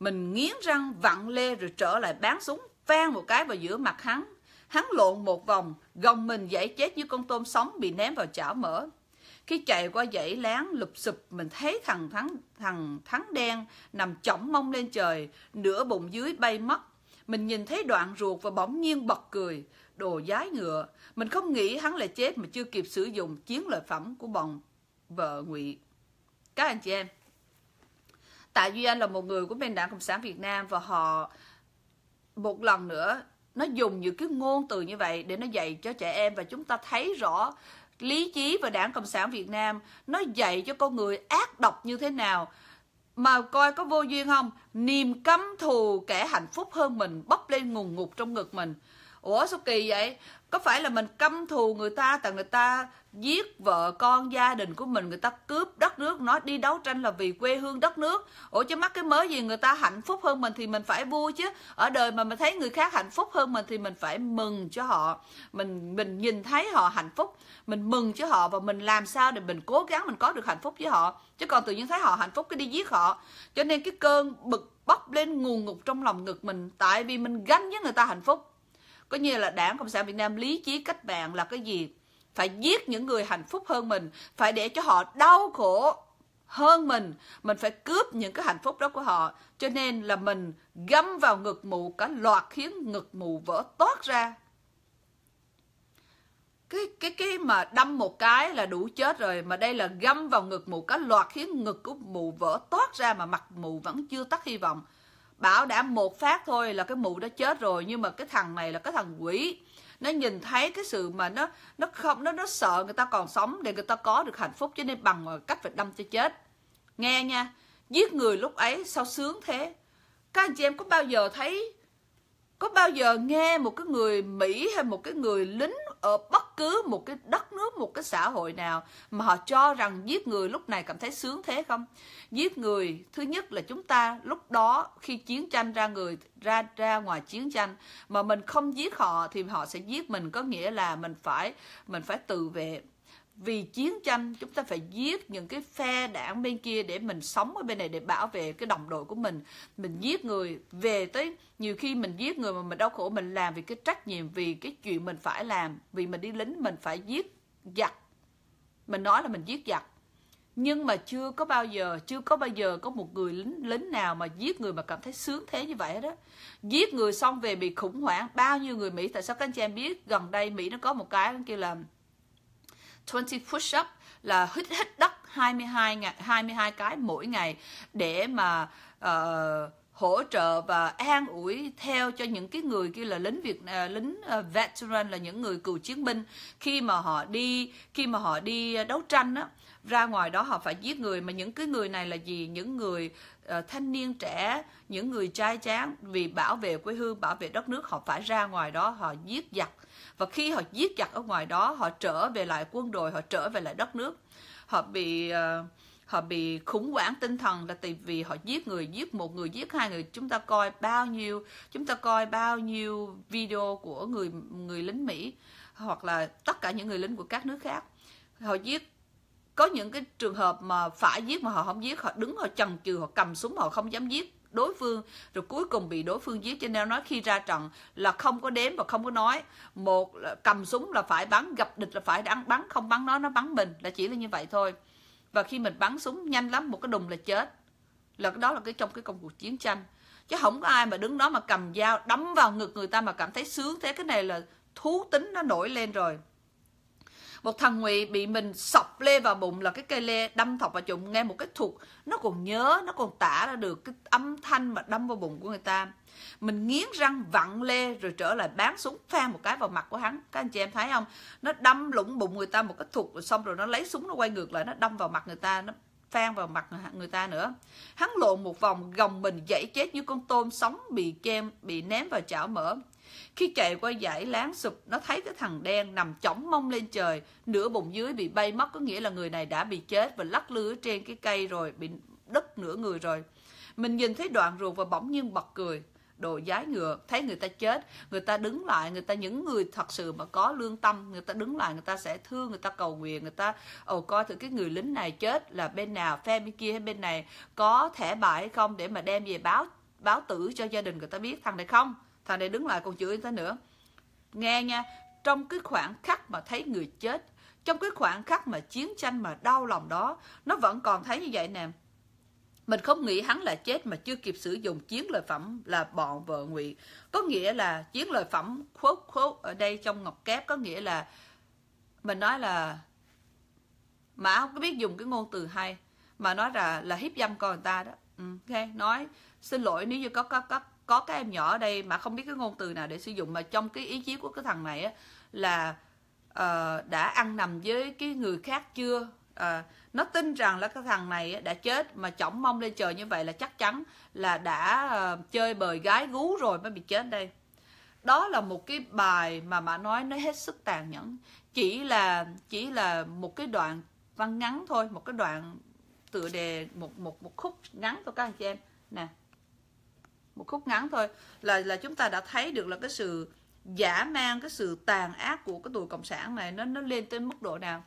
mình nghiến răng vặn lê rồi trở lại bán súng vang một cái vào giữa mặt hắn. Hắn lộn một vòng, gồng mình dãy chết như con tôm sống bị ném vào chảo mỡ. Khi chạy qua dãy láng lụp sụp, mình thấy thằng thắng, thằng thắng đen nằm chỏng mông lên trời, nửa bụng dưới bay mất. Mình nhìn thấy đoạn ruột và bỗng nhiên bật cười, đồ giái ngựa. Mình không nghĩ hắn là chết mà chưa kịp sử dụng chiến lợi phẩm của bọn vợ ngụy. Các anh chị em, Tạ Duy Anh là một người của bên Đảng Cộng sản Việt Nam và họ một lần nữa nó dùng những cái ngôn từ như vậy để nó dạy cho trẻ em và chúng ta thấy rõ lý trí và đảng cộng sản việt nam nó dạy cho con người ác độc như thế nào mà coi có vô duyên không niềm căm thù kẻ hạnh phúc hơn mình bốc lên ngùn ngục trong ngực mình ủa sao kỳ vậy có phải là mình căm thù người ta tại người ta giết vợ con gia đình của mình người ta cướp đất nước nói đi đấu tranh là vì quê hương đất nước ủa chứ mắc cái mới gì người ta hạnh phúc hơn mình thì mình phải vui chứ ở đời mà mình thấy người khác hạnh phúc hơn mình thì mình phải mừng cho họ mình mình nhìn thấy họ hạnh phúc mình mừng cho họ và mình làm sao để mình cố gắng mình có được hạnh phúc với họ chứ còn tự nhiên thấy họ hạnh phúc cái đi giết họ cho nên cái cơn bực bốc lên nguồn ngục trong lòng ngực mình tại vì mình ganh với người ta hạnh phúc có nghĩa là đảng cộng sản việt nam lý trí cách mạng là cái gì phải giết những người hạnh phúc hơn mình phải để cho họ đau khổ hơn mình mình phải cướp những cái hạnh phúc đó của họ cho nên là mình găm vào ngực mù cả loạt khiến ngực mù vỡ toát ra cái cái cái mà đâm một cái là đủ chết rồi mà đây là găm vào ngực mù cả loạt khiến ngực của mù vỡ toát ra mà mặt mù vẫn chưa tắt hy vọng bảo đảm một phát thôi là cái mụ đã chết rồi nhưng mà cái thằng này là cái thằng quỷ nó nhìn thấy cái sự mà nó nó không nó nó sợ người ta còn sống để người ta có được hạnh phúc cho nên bằng cách phải đâm cho chết nghe nha giết người lúc ấy sao sướng thế các anh chị em có bao giờ thấy có bao giờ nghe một cái người Mỹ hay một cái người lính ở bất cứ một cái đất nước, một cái xã hội nào mà họ cho rằng giết người lúc này cảm thấy sướng thế không? Giết người, thứ nhất là chúng ta lúc đó khi chiến tranh ra người ra ra ngoài chiến tranh mà mình không giết họ thì họ sẽ giết mình có nghĩa là mình phải mình phải tự vệ vì chiến tranh chúng ta phải giết những cái phe đảng bên kia để mình sống ở bên này để bảo vệ cái đồng đội của mình mình giết người về tới nhiều khi mình giết người mà mình đau khổ mình làm vì cái trách nhiệm vì cái chuyện mình phải làm vì mình đi lính mình phải giết giặc mình nói là mình giết giặc nhưng mà chưa có bao giờ chưa có bao giờ có một người lính lính nào mà giết người mà cảm thấy sướng thế như vậy đó giết người xong về bị khủng hoảng bao nhiêu người mỹ tại sao các anh chị em biết gần đây mỹ nó có một cái kêu là 20 push up là hít hít đất 22 ngày 22 cái mỗi ngày để mà uh, hỗ trợ và an ủi theo cho những cái người kia là lính Việt uh, lính uh, veteran là những người cựu chiến binh khi mà họ đi khi mà họ đi đấu tranh á ra ngoài đó họ phải giết người mà những cái người này là gì những người uh, thanh niên trẻ những người trai tráng vì bảo vệ quê hương bảo vệ đất nước họ phải ra ngoài đó họ giết giặc và khi họ giết giặc ở ngoài đó họ trở về lại quân đội họ trở về lại đất nước họ bị uh, họ bị khủng hoảng tinh thần là tại vì họ giết người giết một người giết hai người chúng ta coi bao nhiêu chúng ta coi bao nhiêu video của người người lính Mỹ hoặc là tất cả những người lính của các nước khác họ giết có những cái trường hợp mà phải giết mà họ không giết họ đứng họ chần chừ họ cầm súng họ không dám giết đối phương rồi cuối cùng bị đối phương giết cho nên nói khi ra trận là không có đếm và không có nói một là cầm súng là phải bắn gặp địch là phải đắn bắn không bắn nó nó bắn mình là chỉ là như vậy thôi và khi mình bắn súng nhanh lắm một cái đùng là chết là cái đó là cái trong cái công cuộc chiến tranh chứ không có ai mà đứng đó mà cầm dao đấm vào ngực người ta mà cảm thấy sướng thế cái này là thú tính nó nổi lên rồi một thằng ngụy bị mình sọc lê vào bụng là cái cây lê đâm thọc vào bụng nghe một cái thuật nó còn nhớ nó còn tả ra được cái âm thanh mà đâm vào bụng của người ta mình nghiến răng vặn lê rồi trở lại bán súng phan một cái vào mặt của hắn các anh chị em thấy không nó đâm lũng bụng người ta một cái thuật rồi xong rồi nó lấy súng nó quay ngược lại nó đâm vào mặt người ta nó phan vào mặt người ta nữa hắn lộn một vòng gồng mình dãy chết như con tôm sống bị chem bị ném vào chảo mỡ khi chạy qua dãy láng sụp, nó thấy cái thằng đen nằm chỏng mông lên trời, nửa bụng dưới bị bay mất, có nghĩa là người này đã bị chết và lắc lư trên cái cây rồi, bị đứt nửa người rồi. Mình nhìn thấy đoạn ruột và bỗng nhiên bật cười đồ giái ngựa thấy người ta chết người ta đứng lại người ta những người thật sự mà có lương tâm người ta đứng lại người ta sẽ thương người ta cầu nguyện người ta ồ coi thử cái người lính này chết là bên nào phe bên kia hay bên này có thẻ bại hay không để mà đem về báo báo tử cho gia đình người ta biết thằng này không thằng này đứng lại còn chửi tới nữa nghe nha trong cái khoảng khắc mà thấy người chết trong cái khoảng khắc mà chiến tranh mà đau lòng đó nó vẫn còn thấy như vậy nè mình không nghĩ hắn là chết mà chưa kịp sử dụng chiến lợi phẩm là bọn vợ ngụy có nghĩa là chiến lợi phẩm quote quote ở đây trong ngọc kép có nghĩa là mình nói là mà không có biết dùng cái ngôn từ hay mà nói là là hiếp dâm con người ta đó ừ, ok nói xin lỗi nếu như có có có có các em nhỏ ở đây mà không biết cái ngôn từ nào để sử dụng mà trong cái ý chí của cái thằng này á, là uh, đã ăn nằm với cái người khác chưa à, nó tin rằng là cái thằng này đã chết mà chỏng mong lên trời như vậy là chắc chắn là đã uh, chơi bời gái gú rồi mới bị chết đây đó là một cái bài mà mà nói nó hết sức tàn nhẫn chỉ là chỉ là một cái đoạn văn ngắn thôi một cái đoạn tựa đề một một một khúc ngắn thôi các anh chị em nè một khúc ngắn thôi là là chúng ta đã thấy được là cái sự giả mang cái sự tàn ác của cái tụi cộng sản này nó nó lên tới mức độ nào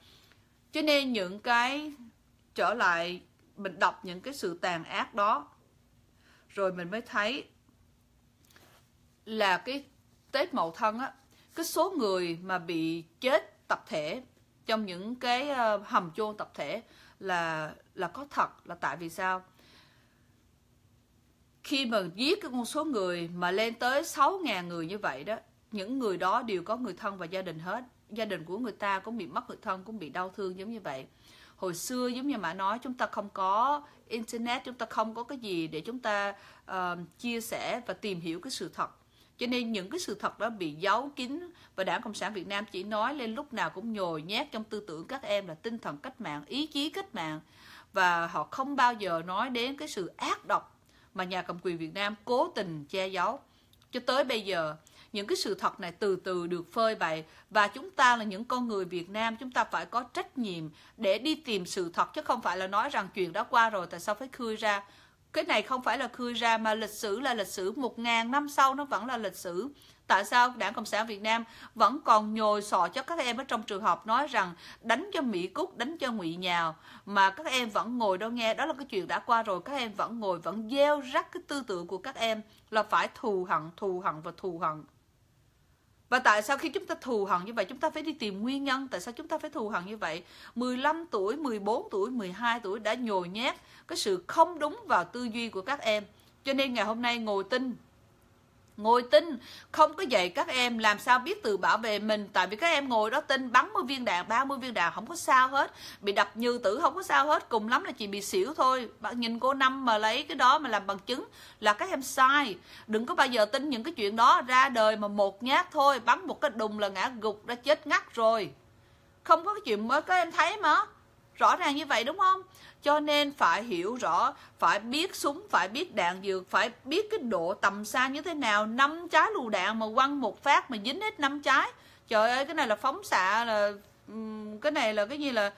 cho nên những cái trở lại mình đọc những cái sự tàn ác đó rồi mình mới thấy là cái tết mậu thân á cái số người mà bị chết tập thể trong những cái ờ, hầm chôn tập thể là là có thật là tại vì sao khi mà giết cái con số người mà lên tới 6.000 người như vậy đó những người đó đều có người thân và gia đình hết gia đình của người ta cũng bị mất người thân cũng bị đau thương giống như vậy hồi xưa giống như mà nói chúng ta không có internet chúng ta không có cái gì để chúng ta uh, chia sẻ và tìm hiểu cái sự thật cho nên những cái sự thật đó bị giấu kín và đảng cộng sản việt nam chỉ nói lên lúc nào cũng nhồi nhét trong tư tưởng các em là tinh thần cách mạng ý chí cách mạng và họ không bao giờ nói đến cái sự ác độc mà nhà cầm quyền Việt Nam cố tình che giấu. Cho tới bây giờ, những cái sự thật này từ từ được phơi bày và chúng ta là những con người Việt Nam chúng ta phải có trách nhiệm để đi tìm sự thật chứ không phải là nói rằng chuyện đã qua rồi tại sao phải khơi ra cái này không phải là khơi ra mà lịch sử là lịch sử một ngàn năm sau nó vẫn là lịch sử tại sao Đảng Cộng sản Việt Nam vẫn còn nhồi sọ cho các em ở trong trường học nói rằng đánh cho Mỹ Cúc, đánh cho Ngụy Nhào mà các em vẫn ngồi đó nghe, đó là cái chuyện đã qua rồi, các em vẫn ngồi vẫn gieo rắc cái tư tưởng của các em là phải thù hận, thù hận và thù hận. Và tại sao khi chúng ta thù hận như vậy, chúng ta phải đi tìm nguyên nhân tại sao chúng ta phải thù hận như vậy. 15 tuổi, 14 tuổi, 12 tuổi đã nhồi nhét cái sự không đúng vào tư duy của các em. Cho nên ngày hôm nay ngồi tin ngồi tin không có dạy các em làm sao biết tự bảo vệ mình tại vì các em ngồi đó tin bắn 10 viên đạn 30 viên đạn không có sao hết bị đập như tử không có sao hết cùng lắm là chỉ bị xỉu thôi bạn nhìn cô năm mà lấy cái đó mà làm bằng chứng là các em sai đừng có bao giờ tin những cái chuyện đó ra đời mà một nhát thôi bắn một cái đùng là ngã gục đã chết ngắt rồi không có cái chuyện mới các em thấy mà rõ ràng như vậy đúng không cho nên phải hiểu rõ phải biết súng phải biết đạn dược phải biết cái độ tầm xa như thế nào năm trái lù đạn mà quăng một phát mà dính hết năm trái trời ơi cái này là phóng xạ là cái này là cái gì là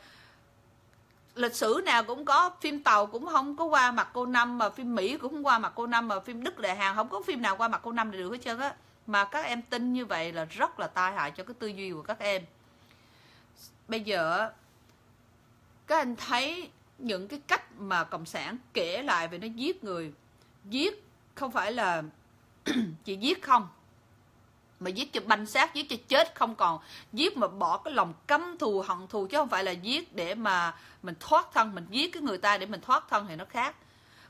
lịch sử nào cũng có phim tàu cũng không có qua mặt cô năm mà phim mỹ cũng không qua mặt cô năm mà phim đức lệ hàng không có phim nào qua mặt cô năm được hết trơn á mà các em tin như vậy là rất là tai hại cho cái tư duy của các em bây giờ các anh thấy những cái cách mà cộng sản kể lại về nó giết người giết không phải là chỉ giết không mà giết cho banh xác giết cho chết không còn giết mà bỏ cái lòng căm thù hận thù chứ không phải là giết để mà mình thoát thân mình giết cái người ta để mình thoát thân thì nó khác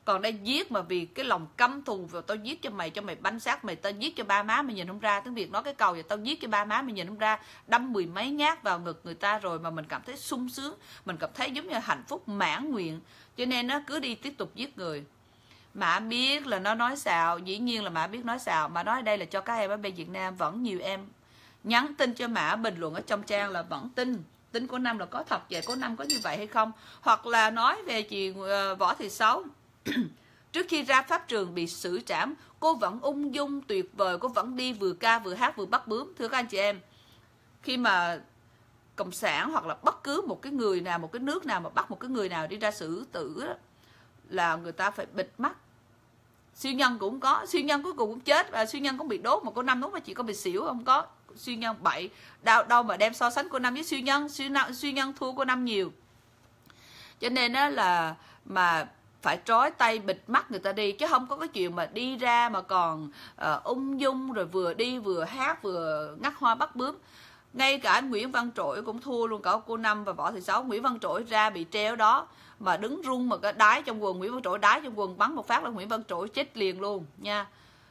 còn đây giết mà vì cái lòng căm thù và tao giết cho mày cho mày bánh xác mày tao giết cho ba má mày nhìn không ra tiếng việt nói cái cầu vậy tao giết cho ba má mày nhìn không ra đâm mười mấy nhát vào ngực người ta rồi mà mình cảm thấy sung sướng mình cảm thấy giống như hạnh phúc mãn nguyện cho nên nó cứ đi tiếp tục giết người mã biết là nó nói xạo dĩ nhiên là mã biết nói xạo mà nói đây là cho các em ở bên việt nam vẫn nhiều em nhắn tin cho mã bình luận ở trong trang là vẫn tin tin của năm là có thật vậy của năm có như vậy hay không hoặc là nói về chị ờ, võ thị xấu Trước khi ra pháp trường bị xử trảm, cô vẫn ung dung tuyệt vời, cô vẫn đi vừa ca vừa hát vừa bắt bướm. Thưa các anh chị em, khi mà cộng sản hoặc là bất cứ một cái người nào, một cái nước nào mà bắt một cái người nào đi ra xử tử đó, là người ta phải bịt mắt. Siêu nhân cũng có, siêu nhân cuối cùng cũng chết và siêu nhân cũng bị đốt mà cô năm đúng mà chỉ có bị xỉu không có siêu nhân 7 đâu đâu mà đem so sánh cô năm với siêu nhân siêu, siêu nhân thua cô năm nhiều cho nên đó là mà phải trói tay bịt mắt người ta đi chứ không có cái chuyện mà đi ra mà còn uh, ung dung rồi vừa đi vừa hát vừa ngắt hoa bắt bướm ngay cả anh Nguyễn Văn Trỗi cũng thua luôn cả cô Năm và Võ Thị Sáu Nguyễn Văn Trỗi ra bị treo đó mà đứng rung mà cái đái trong quần Nguyễn Văn Trỗi đái trong quần bắn một phát là Nguyễn Văn Trỗi chết liền luôn nha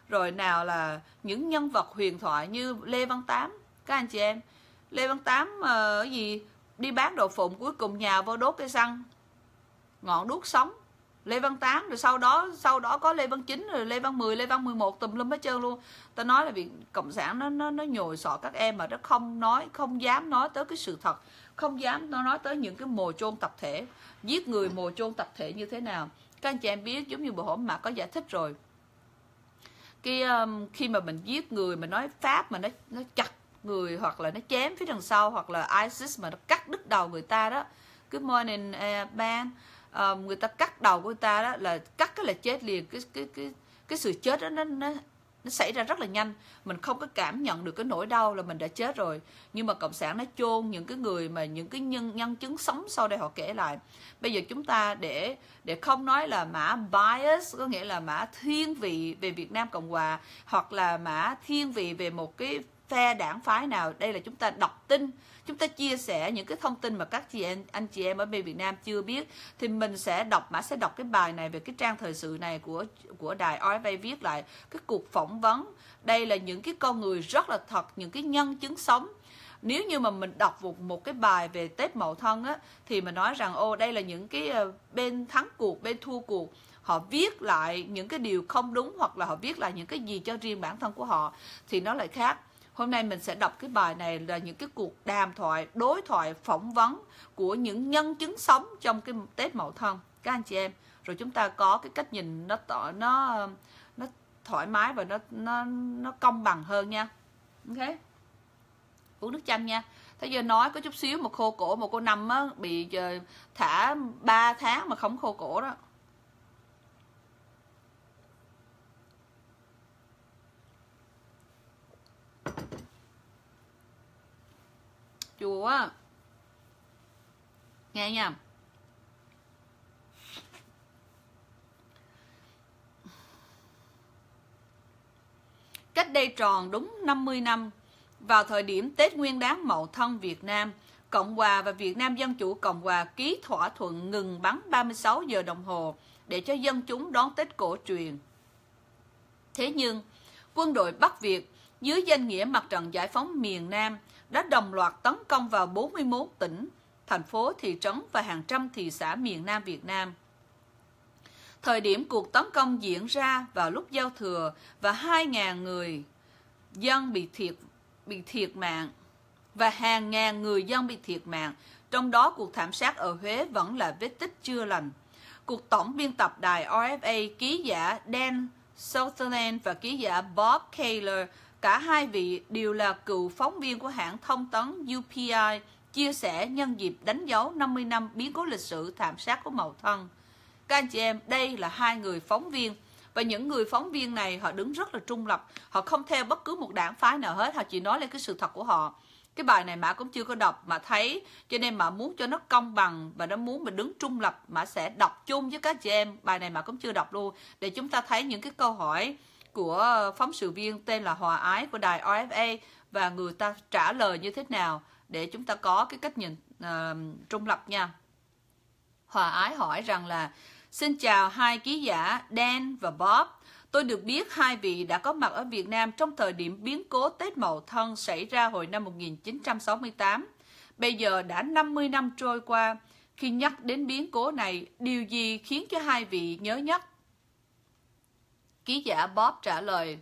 rồi nào là những nhân vật huyền thoại như Lê Văn Tám các anh chị em Lê Văn Tám uh, gì đi bán đồ phụng cuối cùng nhà vô đốt cây xăng ngọn đuốc sống Lê Văn 8 rồi sau đó sau đó có Lê Văn 9 rồi Lê Văn 10, Lê Văn 11 tùm lum hết trơn luôn. Ta nói là việc cộng sản nó nó nó nhồi sọ các em mà nó không nói, không dám nói tới cái sự thật, không dám nó nói tới những cái mồ chôn tập thể, giết người mồ chôn tập thể như thế nào. Các anh chị em biết giống như bữa hôm mà có giải thích rồi. Khi um, khi mà mình giết người mà nói pháp mà nó nó chặt người hoặc là nó chém phía đằng sau hoặc là ISIS mà nó cắt đứt đầu người ta đó. Good morning, uh, Ban. Ờ, người ta cắt đầu của ta đó là cắt cái là chết liền cái cái cái cái sự chết đó nó, nó nó xảy ra rất là nhanh mình không có cảm nhận được cái nỗi đau là mình đã chết rồi nhưng mà cộng sản nó chôn những cái người mà những cái nhân nhân chứng sống sau đây họ kể lại bây giờ chúng ta để để không nói là mã bias có nghĩa là mã thiên vị về Việt Nam Cộng Hòa hoặc là mã thiên vị về một cái phe đảng phái nào đây là chúng ta đọc tin chúng ta chia sẻ những cái thông tin mà các chị em anh chị em ở bên Việt Nam chưa biết thì mình sẽ đọc mã sẽ đọc cái bài này về cái trang thời sự này của của đài RFA viết lại cái cuộc phỏng vấn đây là những cái con người rất là thật những cái nhân chứng sống nếu như mà mình đọc một một cái bài về Tết Mậu Thân á thì mình nói rằng ô đây là những cái ờ, bên thắng cuộc bên thua cuộc họ viết lại những cái điều không đúng hoặc là họ viết lại những cái gì cho riêng bản thân của họ thì nó lại khác Hôm nay mình sẽ đọc cái bài này là những cái cuộc đàm thoại, đối thoại, phỏng vấn của những nhân chứng sống trong cái Tết Mậu Thân các anh chị em. Rồi chúng ta có cái cách nhìn nó tỏ nó nó thoải mái và nó nó nó công bằng hơn nha. Ok. Uống nước chanh nha. Thế giờ nói có chút xíu một khô cổ một cô năm á, bị ờ, thả 3 tháng mà không khô cổ đó chùa nghe nha Cách đây tròn đúng 50 năm, vào thời điểm Tết Nguyên đán Mậu Thân Việt Nam, Cộng hòa và Việt Nam Dân chủ Cộng hòa ký thỏa thuận ngừng bắn 36 giờ đồng hồ để cho dân chúng đón Tết cổ truyền. Thế nhưng, quân đội Bắc Việt dưới danh nghĩa mặt trận giải phóng miền Nam đã đồng loạt tấn công vào 41 tỉnh, thành phố, thị trấn và hàng trăm thị xã miền Nam Việt Nam. Thời điểm cuộc tấn công diễn ra vào lúc giao thừa và 2.000 người dân bị thiệt, bị thiệt mạng và hàng ngàn người dân bị thiệt mạng, trong đó cuộc thảm sát ở Huế vẫn là vết tích chưa lành. Cuộc tổng biên tập đài RFA ký giả Dan Sutherland và ký giả Bob Kaler Cả hai vị đều là cựu phóng viên của hãng thông tấn UPI chia sẻ nhân dịp đánh dấu 50 năm biến cố lịch sử thảm sát của Mậu Thân. Các anh chị em, đây là hai người phóng viên và những người phóng viên này họ đứng rất là trung lập, họ không theo bất cứ một đảng phái nào hết, họ chỉ nói lên cái sự thật của họ. Cái bài này Mã cũng chưa có đọc mà thấy cho nên Mã muốn cho nó công bằng và nó muốn mình đứng trung lập Mã sẽ đọc chung với các chị em. Bài này Mã cũng chưa đọc luôn để chúng ta thấy những cái câu hỏi của ờ, phóng sự viên tên là Hòa Ái của đài RFA và người ta trả lời như thế nào để chúng ta có cái cách nhìn uh, trung lập nha. Hòa Ái hỏi rằng là Xin chào hai ký giả Dan và Bob. Tôi được biết hai vị đã có mặt ở Việt Nam trong thời điểm biến cố Tết Mậu Thân xảy ra hồi năm 1968. Bây giờ đã 50 năm trôi qua, khi nhắc đến biến cố này, điều gì khiến cho hai vị nhớ nhất? Ký giả Bob trả lời,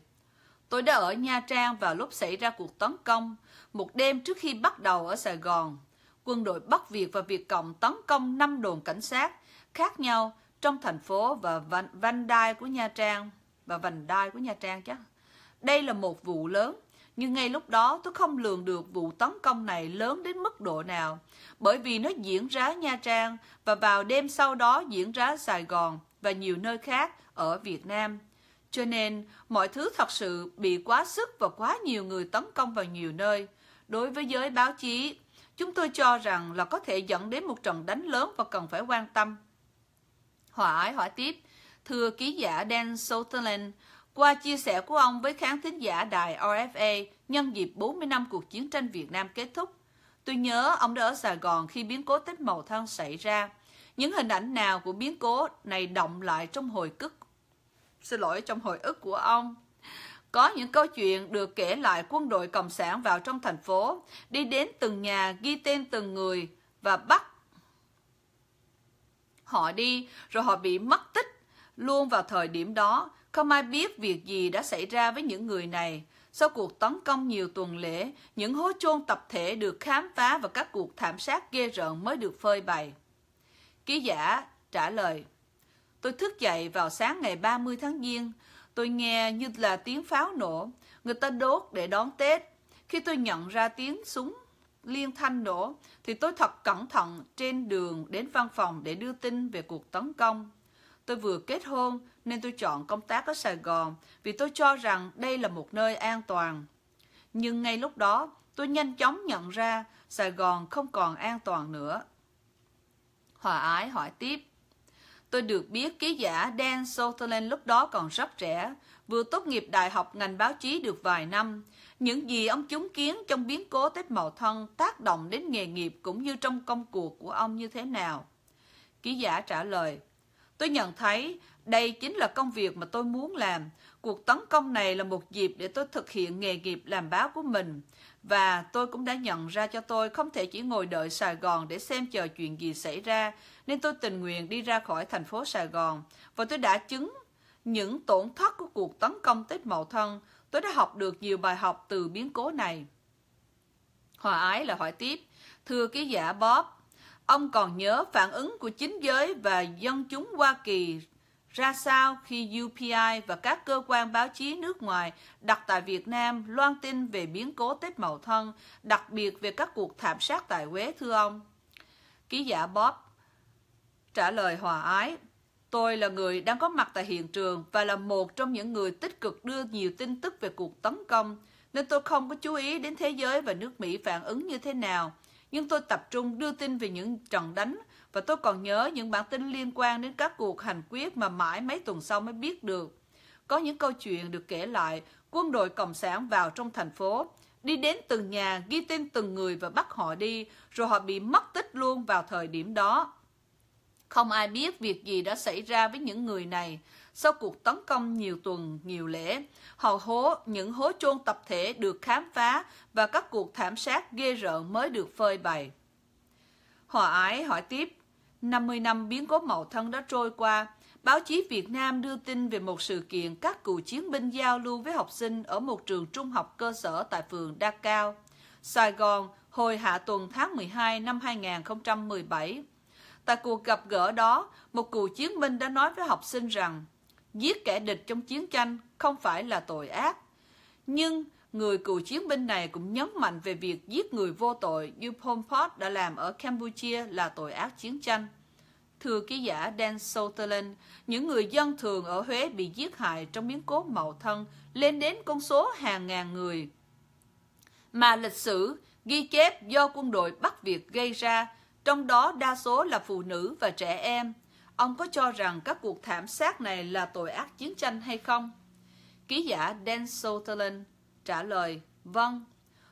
Tôi đã ở Nha Trang vào lúc xảy ra cuộc tấn công, một đêm trước khi bắt đầu ở Sài Gòn. Quân đội Bắc Việt và Việt Cộng tấn công 5 đồn cảnh sát khác nhau trong thành phố và Van, Đai của Nha Trang và Vành Đai của Nha Trang chứ Đây là một vụ lớn, nhưng ngay lúc đó tôi không lường được vụ tấn công này lớn đến mức độ nào, bởi vì nó diễn ra Nha Trang và vào đêm sau đó diễn ra Sài Gòn và nhiều nơi khác ở Việt Nam. Cho nên, mọi thứ thật sự bị quá sức và quá nhiều người tấn công vào nhiều nơi. Đối với giới báo chí, chúng tôi cho rằng là có thể dẫn đến một trận đánh lớn và cần phải quan tâm. Hỏi hỏi tiếp, thưa ký giả Dan Sutherland, qua chia sẻ của ông với khán thính giả đài RFA nhân dịp 40 năm cuộc chiến tranh Việt Nam kết thúc, tôi nhớ ông đã ở Sài Gòn khi biến cố Tết Mậu Thân xảy ra. Những hình ảnh nào của biến cố này động lại trong hồi cức xin lỗi trong hồi ức của ông có những câu chuyện được kể lại quân đội cộng sản vào trong thành phố đi đến từng nhà ghi tên từng người và bắt họ đi rồi họ bị mất tích luôn vào thời điểm đó không ai biết việc gì đã xảy ra với những người này sau cuộc tấn công nhiều tuần lễ những hố chôn tập thể được khám phá và các cuộc thảm sát ghê rợn mới được phơi bày ký giả trả lời Tôi thức dậy vào sáng ngày 30 tháng Giêng. Tôi nghe như là tiếng pháo nổ. Người ta đốt để đón Tết. Khi tôi nhận ra tiếng súng liên thanh nổ, thì tôi thật cẩn thận trên đường đến văn phòng để đưa tin về cuộc tấn công. Tôi vừa kết hôn nên tôi chọn công tác ở Sài Gòn vì tôi cho rằng đây là một nơi an toàn. Nhưng ngay lúc đó, tôi nhanh chóng nhận ra Sài Gòn không còn an toàn nữa. Hòa ái hỏi tiếp, Tôi được biết ký giả Dan Sutherland lúc đó còn rất trẻ, vừa tốt nghiệp đại học ngành báo chí được vài năm. Những gì ông chứng kiến trong biến cố Tết Mậu Thân tác động đến nghề nghiệp cũng như trong công cuộc của ông như thế nào? Ký giả trả lời, tôi nhận thấy đây chính là công việc mà tôi muốn làm. Cuộc tấn công này là một dịp để tôi thực hiện nghề nghiệp làm báo của mình. Và tôi cũng đã nhận ra cho tôi không thể chỉ ngồi đợi Sài Gòn để xem chờ chuyện gì xảy ra, nên tôi tình nguyện đi ra khỏi thành phố Sài Gòn và tôi đã chứng những tổn thất của cuộc tấn công Tết Mậu Thân. Tôi đã học được nhiều bài học từ biến cố này. Hòa Ái là hỏi tiếp, thưa ký giả Bob, ông còn nhớ phản ứng của chính giới và dân chúng Hoa Kỳ ra sao khi UPI và các cơ quan báo chí nước ngoài đặt tại Việt Nam loan tin về biến cố Tết Mậu Thân, đặc biệt về các cuộc thảm sát tại Huế thưa ông? Ký giả Bob Trả lời hòa ái, tôi là người đang có mặt tại hiện trường và là một trong những người tích cực đưa nhiều tin tức về cuộc tấn công, nên tôi không có chú ý đến thế giới và nước Mỹ phản ứng như thế nào. Nhưng tôi tập trung đưa tin về những trận đánh và tôi còn nhớ những bản tin liên quan đến các cuộc hành quyết mà mãi mấy tuần sau mới biết được. Có những câu chuyện được kể lại, quân đội Cộng sản vào trong thành phố, đi đến từng nhà, ghi tên từng người và bắt họ đi, rồi họ bị mất tích luôn vào thời điểm đó. Không ai biết việc gì đã xảy ra với những người này. Sau cuộc tấn công nhiều tuần, nhiều lễ, hầu hố những hố chôn tập thể được khám phá và các cuộc thảm sát ghê rợn mới được phơi bày. Hòa Ái hỏi tiếp, 50 năm biến cố mậu thân đã trôi qua, báo chí Việt Nam đưa tin về một sự kiện các cựu chiến binh giao lưu với học sinh ở một trường trung học cơ sở tại phường Đa Cao, Sài Gòn hồi hạ tuần tháng 12 năm 2017. Tại cuộc gặp gỡ đó, một cựu chiến binh đã nói với học sinh rằng giết kẻ địch trong chiến tranh không phải là tội ác. Nhưng người cựu chiến binh này cũng nhấn mạnh về việc giết người vô tội như Pol Pot đã làm ở Campuchia là tội ác chiến tranh. Thưa ký giả Dan Sutherland, những người dân thường ở Huế bị giết hại trong biến cố mậu thân lên đến con số hàng ngàn người. Mà lịch sử ghi chép do quân đội Bắc Việt gây ra trong đó đa số là phụ nữ và trẻ em. Ông có cho rằng các cuộc thảm sát này là tội ác chiến tranh hay không? Ký giả Dan Sutherland trả lời, vâng,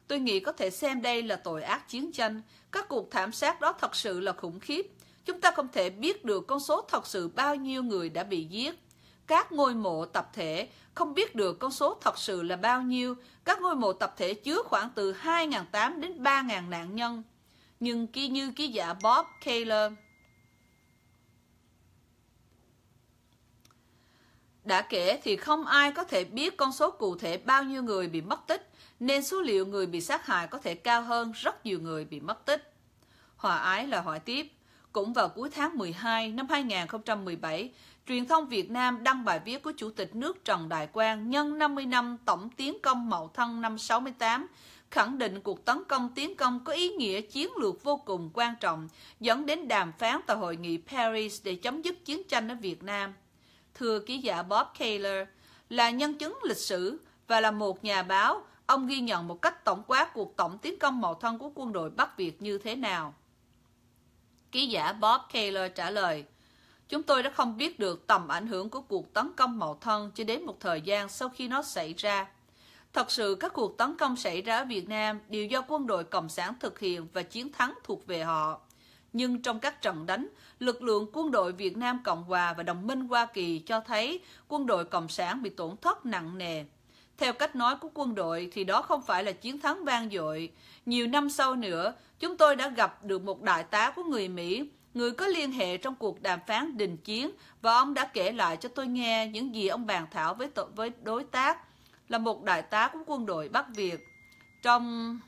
tôi nghĩ có thể xem đây là tội ác chiến tranh. Các cuộc thảm sát đó thật sự là khủng khiếp. Chúng ta không thể biết được con số thật sự bao nhiêu người đã bị giết. Các ngôi mộ tập thể không biết được con số thật sự là bao nhiêu. Các ngôi mộ tập thể chứa khoảng từ 2.800 đến 3.000 nạn nhân nhưng ký như cái giả Bob Taylor đã kể thì không ai có thể biết con số cụ thể bao nhiêu người bị mất tích, nên số liệu người bị sát hại có thể cao hơn rất nhiều người bị mất tích. Hòa ái là hỏi tiếp. Cũng vào cuối tháng 12 năm 2017, truyền thông Việt Nam đăng bài viết của Chủ tịch nước Trần Đại Quang nhân 50 năm tổng tiến công Mậu Thân năm 68 khẳng định cuộc tấn công tiến công có ý nghĩa chiến lược vô cùng quan trọng, dẫn đến đàm phán tại hội nghị Paris để chấm dứt chiến tranh ở Việt Nam. Thưa ký giả Bob Kaler, là nhân chứng lịch sử và là một nhà báo, ông ghi nhận một cách tổng quát cuộc tổng tiến công mậu thân của quân đội Bắc Việt như thế nào. Ký giả Bob Kaler trả lời, Chúng tôi đã không biết được tầm ảnh hưởng của cuộc tấn công mậu thân cho đến một thời gian sau khi nó xảy ra Thật sự các cuộc tấn công xảy ra ở Việt Nam đều do quân đội Cộng sản thực hiện và chiến thắng thuộc về họ. Nhưng trong các trận đánh, lực lượng quân đội Việt Nam Cộng Hòa và đồng minh Hoa Kỳ cho thấy quân đội Cộng sản bị tổn thất nặng nề. Theo cách nói của quân đội thì đó không phải là chiến thắng vang dội. Nhiều năm sau nữa, chúng tôi đã gặp được một đại tá của người Mỹ, người có liên hệ trong cuộc đàm phán đình chiến và ông đã kể lại cho tôi nghe những gì ông bàn thảo với với đối tác là một đại tá của quân đội Bắc Việt. Trong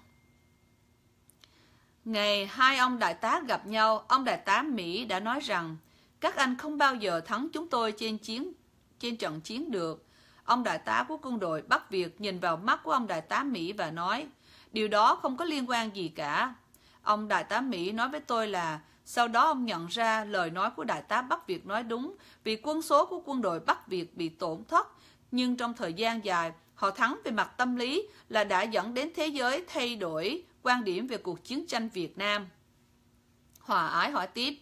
ngày hai ông đại tá gặp nhau, ông đại tá Mỹ đã nói rằng các anh không bao giờ thắng chúng tôi trên chiến trên trận chiến được. Ông đại tá của quân đội Bắc Việt nhìn vào mắt của ông đại tá Mỹ và nói, điều đó không có liên quan gì cả. Ông đại tá Mỹ nói với tôi là sau đó ông nhận ra lời nói của đại tá Bắc Việt nói đúng vì quân số của quân đội Bắc Việt bị tổn thất, nhưng trong thời gian dài Họ thắng về mặt tâm lý là đã dẫn đến thế giới thay đổi quan điểm về cuộc chiến tranh Việt Nam. Hòa ái hỏi tiếp,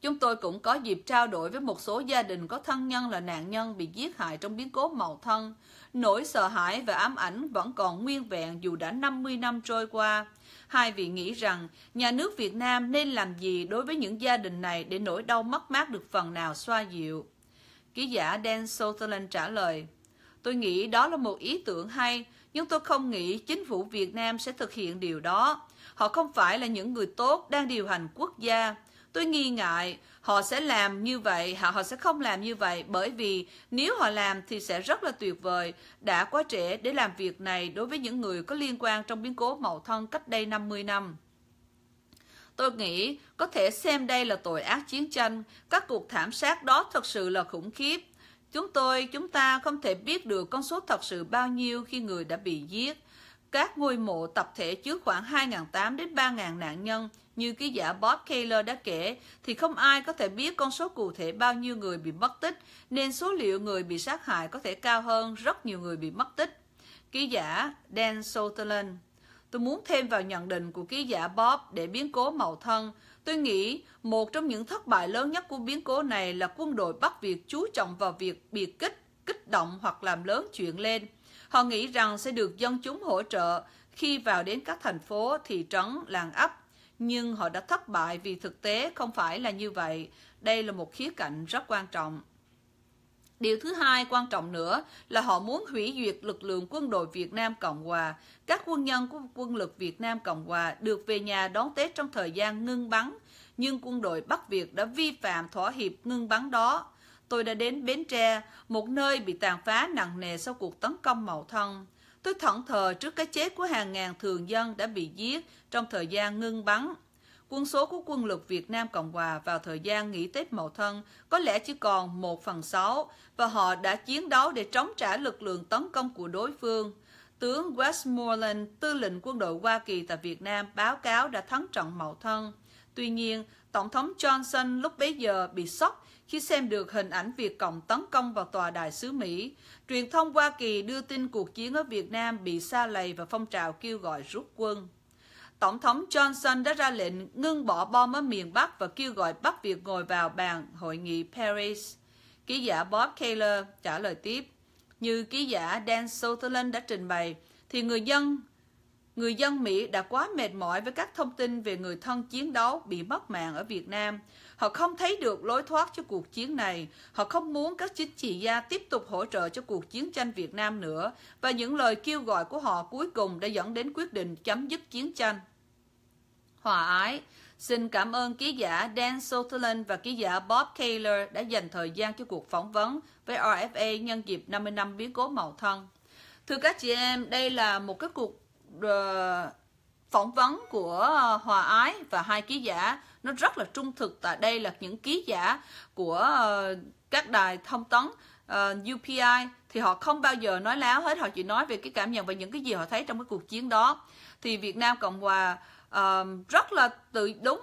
chúng tôi cũng có dịp trao đổi với một số gia đình có thân nhân là nạn nhân bị giết hại trong biến cố màu thân. Nỗi sợ hãi và ám ảnh vẫn còn nguyên vẹn dù đã 50 năm trôi qua. Hai vị nghĩ rằng nhà nước Việt Nam nên làm gì đối với những gia đình này để nỗi đau mất mát được phần nào xoa dịu? Ký giả Dan Sutherland trả lời, Tôi nghĩ đó là một ý tưởng hay, nhưng tôi không nghĩ chính phủ Việt Nam sẽ thực hiện điều đó. Họ không phải là những người tốt đang điều hành quốc gia. Tôi nghi ngại họ sẽ làm như vậy, họ sẽ không làm như vậy bởi vì nếu họ làm thì sẽ rất là tuyệt vời, đã quá trễ để làm việc này đối với những người có liên quan trong biến cố mậu thân cách đây 50 năm. Tôi nghĩ có thể xem đây là tội ác chiến tranh, các cuộc thảm sát đó thật sự là khủng khiếp. Chúng tôi, chúng ta không thể biết được con số thật sự bao nhiêu khi người đã bị giết. Các ngôi mộ tập thể chứa khoảng 2.800 đến 3.000 nạn nhân, như ký giả Bob Taylor đã kể, thì không ai có thể biết con số cụ thể bao nhiêu người bị mất tích, nên số liệu người bị sát hại có thể cao hơn rất nhiều người bị mất tích. Ký giả Dan Sutherland Tôi muốn thêm vào nhận định của ký giả Bob để biến cố màu thân, Tôi nghĩ một trong những thất bại lớn nhất của biến cố này là quân đội Bắc Việt chú trọng vào việc biệt kích, kích động hoặc làm lớn chuyện lên. Họ nghĩ rằng sẽ được dân chúng hỗ trợ khi vào đến các thành phố, thị trấn, làng ấp. Nhưng họ đã thất bại vì thực tế không phải là như vậy. Đây là một khía cạnh rất quan trọng. Điều thứ hai quan trọng nữa là họ muốn hủy duyệt lực lượng quân đội Việt Nam Cộng Hòa. Các quân nhân của quân lực Việt Nam Cộng Hòa được về nhà đón Tết trong thời gian ngưng bắn, nhưng quân đội Bắc Việt đã vi phạm thỏa hiệp ngưng bắn đó. Tôi đã đến Bến Tre, một nơi bị tàn phá nặng nề sau cuộc tấn công mậu thân. Tôi thẫn thờ trước cái chết của hàng ngàn thường dân đã bị giết trong thời gian ngưng bắn quân số của quân lực Việt Nam Cộng Hòa vào thời gian nghỉ Tết Mậu Thân có lẽ chỉ còn 1 phần 6 và họ đã chiến đấu để chống trả lực lượng tấn công của đối phương. Tướng Westmoreland, tư lệnh quân đội Hoa Kỳ tại Việt Nam, báo cáo đã thắng trận Mậu Thân. Tuy nhiên, Tổng thống Johnson lúc bấy giờ bị sốc khi xem được hình ảnh Việt Cộng tấn công vào tòa đại sứ Mỹ. Truyền thông Hoa Kỳ đưa tin cuộc chiến ở Việt Nam bị xa lầy và phong trào kêu gọi rút quân. Tổng thống Johnson đã ra lệnh ngưng bỏ bom ở miền Bắc và kêu gọi Bắc Việt ngồi vào bàn hội nghị Paris. Ký giả Bob keller trả lời tiếp. Như ký giả Dan Sutherland đã trình bày, thì người dân người dân Mỹ đã quá mệt mỏi với các thông tin về người thân chiến đấu bị mất mạng ở Việt Nam. Họ không thấy được lối thoát cho cuộc chiến này. Họ không muốn các chính trị gia tiếp tục hỗ trợ cho cuộc chiến tranh Việt Nam nữa. Và những lời kêu gọi của họ cuối cùng đã dẫn đến quyết định chấm dứt chiến tranh hòa ái. Xin cảm ơn ký giả Dan Sutherland và ký giả Bob Taylor đã dành thời gian cho cuộc phỏng vấn với RFA nhân dịp 50 năm biến cố màu thân. Thưa các chị em, đây là một cái cuộc uh, phỏng vấn của uh, Hòa Ái và hai ký giả. Nó rất là trung thực tại đây là những ký giả của uh, các đài thông tấn uh, ờ, UPI thì họ không bao giờ nói láo hết, họ chỉ nói về cái cảm nhận và những cái gì họ thấy trong cái cuộc chiến đó. Thì Việt Nam Cộng Hòa um, rất là tự đúng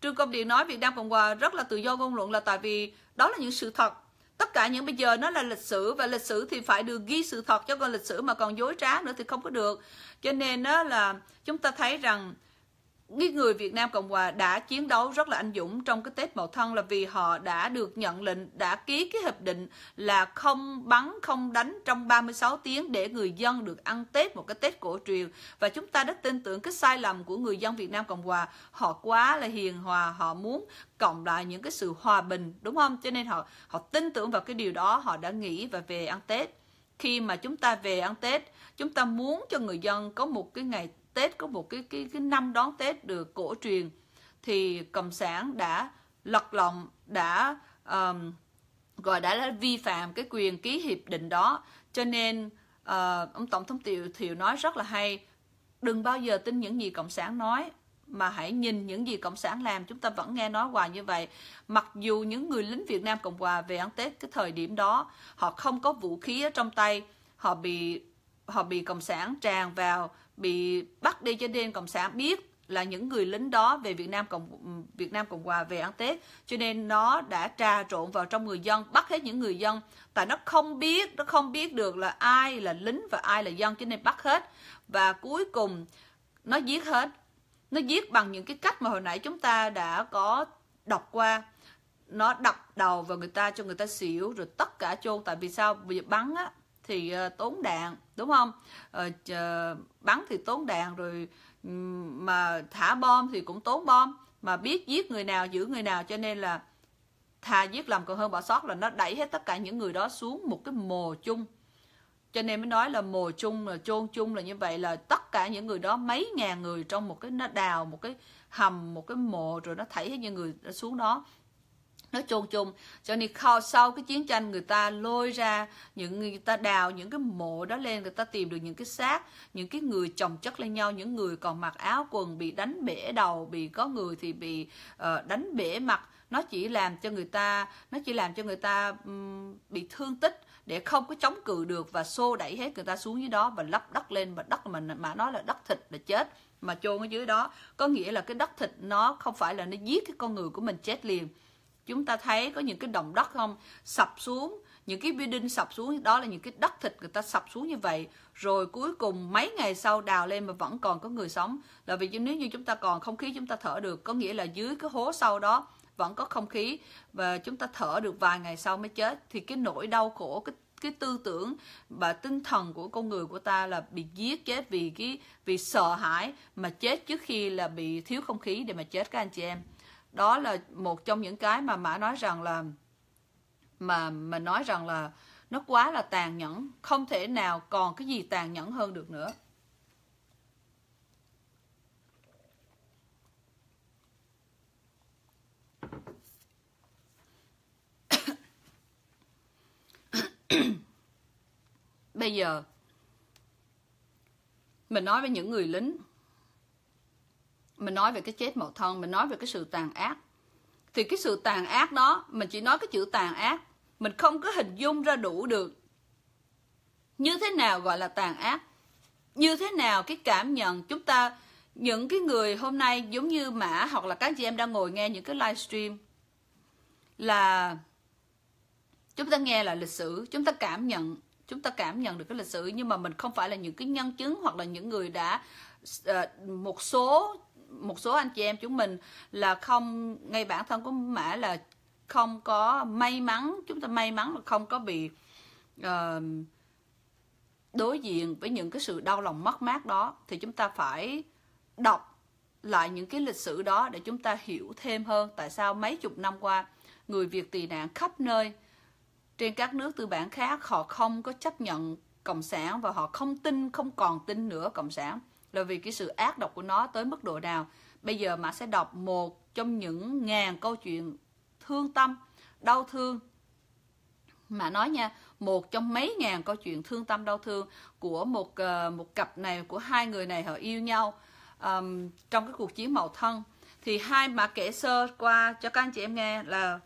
Trương Công Điện nói Việt Nam Cộng Hòa rất là tự do ngôn luận là tại vì đó là những sự thật tất cả những bây giờ nó là lịch sử và lịch sử thì phải được ghi sự thật cho còn lịch sử mà còn dối trá nữa thì không có được cho nên đó là chúng ta thấy rằng cái người Việt Nam Cộng Hòa đã chiến đấu rất là anh dũng trong cái Tết Mậu Thân là vì họ đã được nhận lệnh, đã ký cái hiệp định là không bắn, không đánh trong 36 tiếng để người dân được ăn Tết, một cái Tết cổ truyền. Và chúng ta đã tin tưởng cái sai lầm của người dân Việt Nam Cộng Hòa. Họ quá là hiền hòa, họ muốn cộng lại những cái sự hòa bình, đúng không? Cho nên họ họ tin tưởng vào cái điều đó, họ đã nghĩ và về ăn Tết. Khi mà chúng ta về ăn Tết, chúng ta muốn cho người dân có một cái ngày Tết có một cái cái cái năm đón Tết được cổ truyền thì cộng sản đã lật lòng đã um, gọi đã là vi phạm cái quyền ký hiệp định đó cho nên uh, ông tổng thống Tiệu Thiệu nói rất là hay đừng bao giờ tin những gì cộng sản nói mà hãy nhìn những gì cộng sản làm chúng ta vẫn nghe nói hoài như vậy mặc dù những người lính Việt Nam Cộng hòa về ăn Tết cái thời điểm đó họ không có vũ khí ở trong tay họ bị họ bị cộng sản tràn vào bị bắt đi cho nên cộng sản biết là những người lính đó về Việt Nam Cộng Việt Nam Cộng hòa về ăn Tết cho nên nó đã trà trộn vào trong người dân bắt hết những người dân tại nó không biết nó không biết được là ai là lính và ai là dân cho nên bắt hết và cuối cùng nó giết hết nó giết bằng những cái cách mà hồi nãy chúng ta đã có đọc qua nó đập đầu vào người ta cho người ta xỉu rồi tất cả chôn tại vì sao bị bắn á thì ờ, tốn đạn đúng không ờ, bắn thì tốn đạn rồi mà thả bom thì cũng tốn bom mà biết giết người nào giữ người nào cho nên là thà giết lầm còn hơn bỏ sót là nó đẩy hết tất cả những người đó xuống một cái mồ chung cho nên mới nói là mồ chung là chôn chung là như vậy là tất cả những người đó mấy ngàn người trong một cái nó đào một cái hầm một cái mộ rồi nó thảy hết những người xuống đó nó chôn chung cho nên sau cái chiến tranh người ta lôi ra những người ta đào những cái mộ đó lên người ta tìm được những cái xác những cái người chồng chất lên nhau những người còn mặc áo quần bị đánh bể đầu bị có người thì bị uh, đánh bể mặt nó chỉ làm cho người ta nó chỉ làm cho người ta um, bị thương tích để không có chống cự được và xô đẩy hết người ta xuống dưới đó và lấp đất lên và đất mà mà nói là đất thịt là chết mà chôn ở dưới đó có nghĩa là cái đất thịt nó không phải là nó giết cái con người của mình chết liền chúng ta thấy có những cái đồng đất không sập xuống những cái building sập xuống đó là những cái đất thịt người ta sập xuống như vậy rồi cuối cùng mấy ngày sau đào lên mà vẫn còn có người sống là vì nếu như chúng ta còn không khí chúng ta thở được có nghĩa là dưới cái hố sau đó vẫn có không khí và chúng ta thở được vài ngày sau mới chết thì cái nỗi đau khổ cái cái tư tưởng và tinh thần của con người của ta là bị giết chết vì cái vì sợ hãi mà chết trước khi là bị thiếu không khí để mà chết các anh chị em đó là một trong những cái mà mã nói rằng là mà mình nói rằng là nó quá là tàn nhẫn không thể nào còn cái gì tàn nhẫn hơn được nữa bây giờ mình nói với những người lính mình nói về cái chết mậu thân mình nói về cái sự tàn ác thì cái sự tàn ác đó mình chỉ nói cái chữ tàn ác mình không có hình dung ra đủ được như thế nào gọi là tàn ác như thế nào cái cảm nhận chúng ta những cái người hôm nay giống như mã hoặc là các chị em đang ngồi nghe những cái livestream là chúng ta nghe là lịch sử chúng ta cảm nhận chúng ta cảm nhận được cái lịch sử nhưng mà mình không phải là những cái nhân chứng hoặc là những người đã ờ, một số một số anh chị em chúng mình là không ngay bản thân của mã là không có may mắn chúng ta may mắn là không có bị uh, đối diện với những cái sự đau lòng mất mát đó thì chúng ta phải đọc lại những cái lịch sử đó để chúng ta hiểu thêm hơn tại sao mấy chục năm qua người Việt tị nạn khắp nơi trên các nước tư bản khác họ không có chấp nhận cộng sản và họ không tin không còn tin nữa cộng sản là vì cái sự ác độc của nó tới mức độ nào bây giờ mà sẽ đọc một trong những ngàn câu chuyện thương tâm đau thương mà nói nha một trong mấy ngàn câu chuyện thương tâm đau thương của một ờ, một cặp này của hai người này họ yêu nhau um, trong cái cuộc chiến màu thân thì hai mà kể sơ qua cho các anh chị em nghe là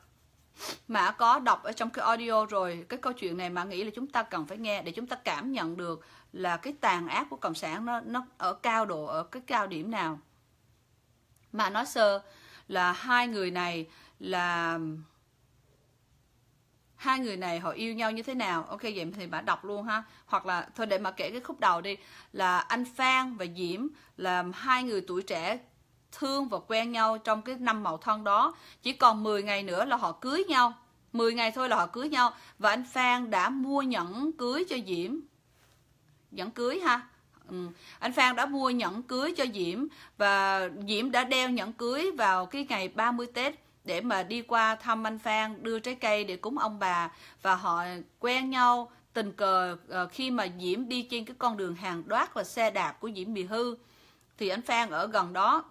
mà có đọc ở trong cái audio rồi cái câu chuyện này mà nghĩ là chúng ta cần phải nghe để chúng ta cảm nhận được là cái tàn ác của cộng sản nó nó ở cao độ ở cái cao điểm nào. Mà nói sơ là hai người này là hai người này họ yêu nhau như thế nào ok vậy thì bà đọc luôn ha hoặc là thôi để mà kể cái khúc đầu đi là anh phan và diễm là hai người tuổi trẻ thương và quen nhau trong cái năm mậu thân đó chỉ còn 10 ngày nữa là họ cưới nhau 10 ngày thôi là họ cưới nhau và anh Phan đã mua nhẫn cưới cho Diễm nhẫn cưới ha Ừ. Anh Phan đã mua nhẫn cưới cho Diễm và Diễm đã đeo nhẫn cưới vào cái ngày 30 Tết để mà đi qua thăm anh Phan đưa trái cây để cúng ông bà và họ quen nhau tình cờ ờ, khi mà Diễm đi trên cái con đường hàng đoát và xe đạp của Diễm bị hư thì anh Phan ở gần đó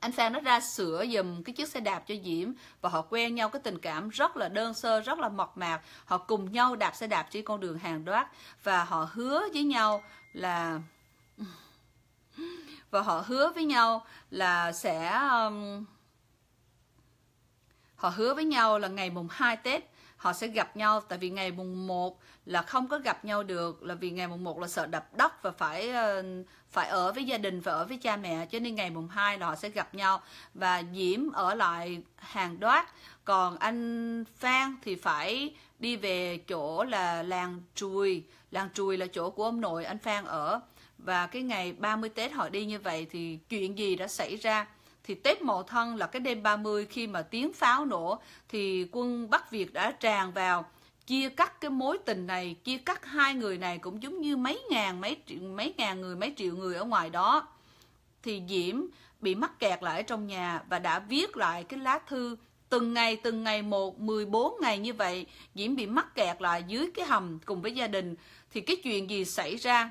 anh phan nó ra sửa dùm cái chiếc xe đạp cho Diễm và họ quen nhau cái tình cảm rất là đơn sơ, rất là mộc mạc. Họ cùng nhau đạp xe đạp trên con đường hàng đoát và họ hứa với nhau là và họ hứa với nhau là sẽ um, họ hứa với nhau là ngày mùng 2 Tết họ sẽ gặp nhau tại vì ngày mùng 1 là không có gặp nhau được là vì ngày mùng 1 là sợ đập đất và phải uh, phải ở với gia đình và ở với cha mẹ cho nên ngày mùng 2 là họ sẽ gặp nhau và Diễm ở lại hàng đoát còn anh Phan thì phải đi về chỗ là làng Trùi làng Trùi là chỗ của ông nội anh Phan ở và cái ngày 30 Tết họ đi như vậy thì chuyện gì đã xảy ra thì Tết Mậu Thân là cái đêm 30 khi mà tiếng pháo nổ thì quân Bắc Việt đã tràn vào chia cắt cái mối tình này chia cắt hai người này cũng giống như mấy ngàn mấy triệu mấy ngàn người mấy triệu người ở ngoài đó thì diễm bị mắc kẹt lại ở trong nhà và đã viết lại cái lá thư từng ngày từng ngày một 14 ngày như vậy diễm bị mắc kẹt lại dưới cái hầm cùng với gia đình thì cái chuyện gì xảy ra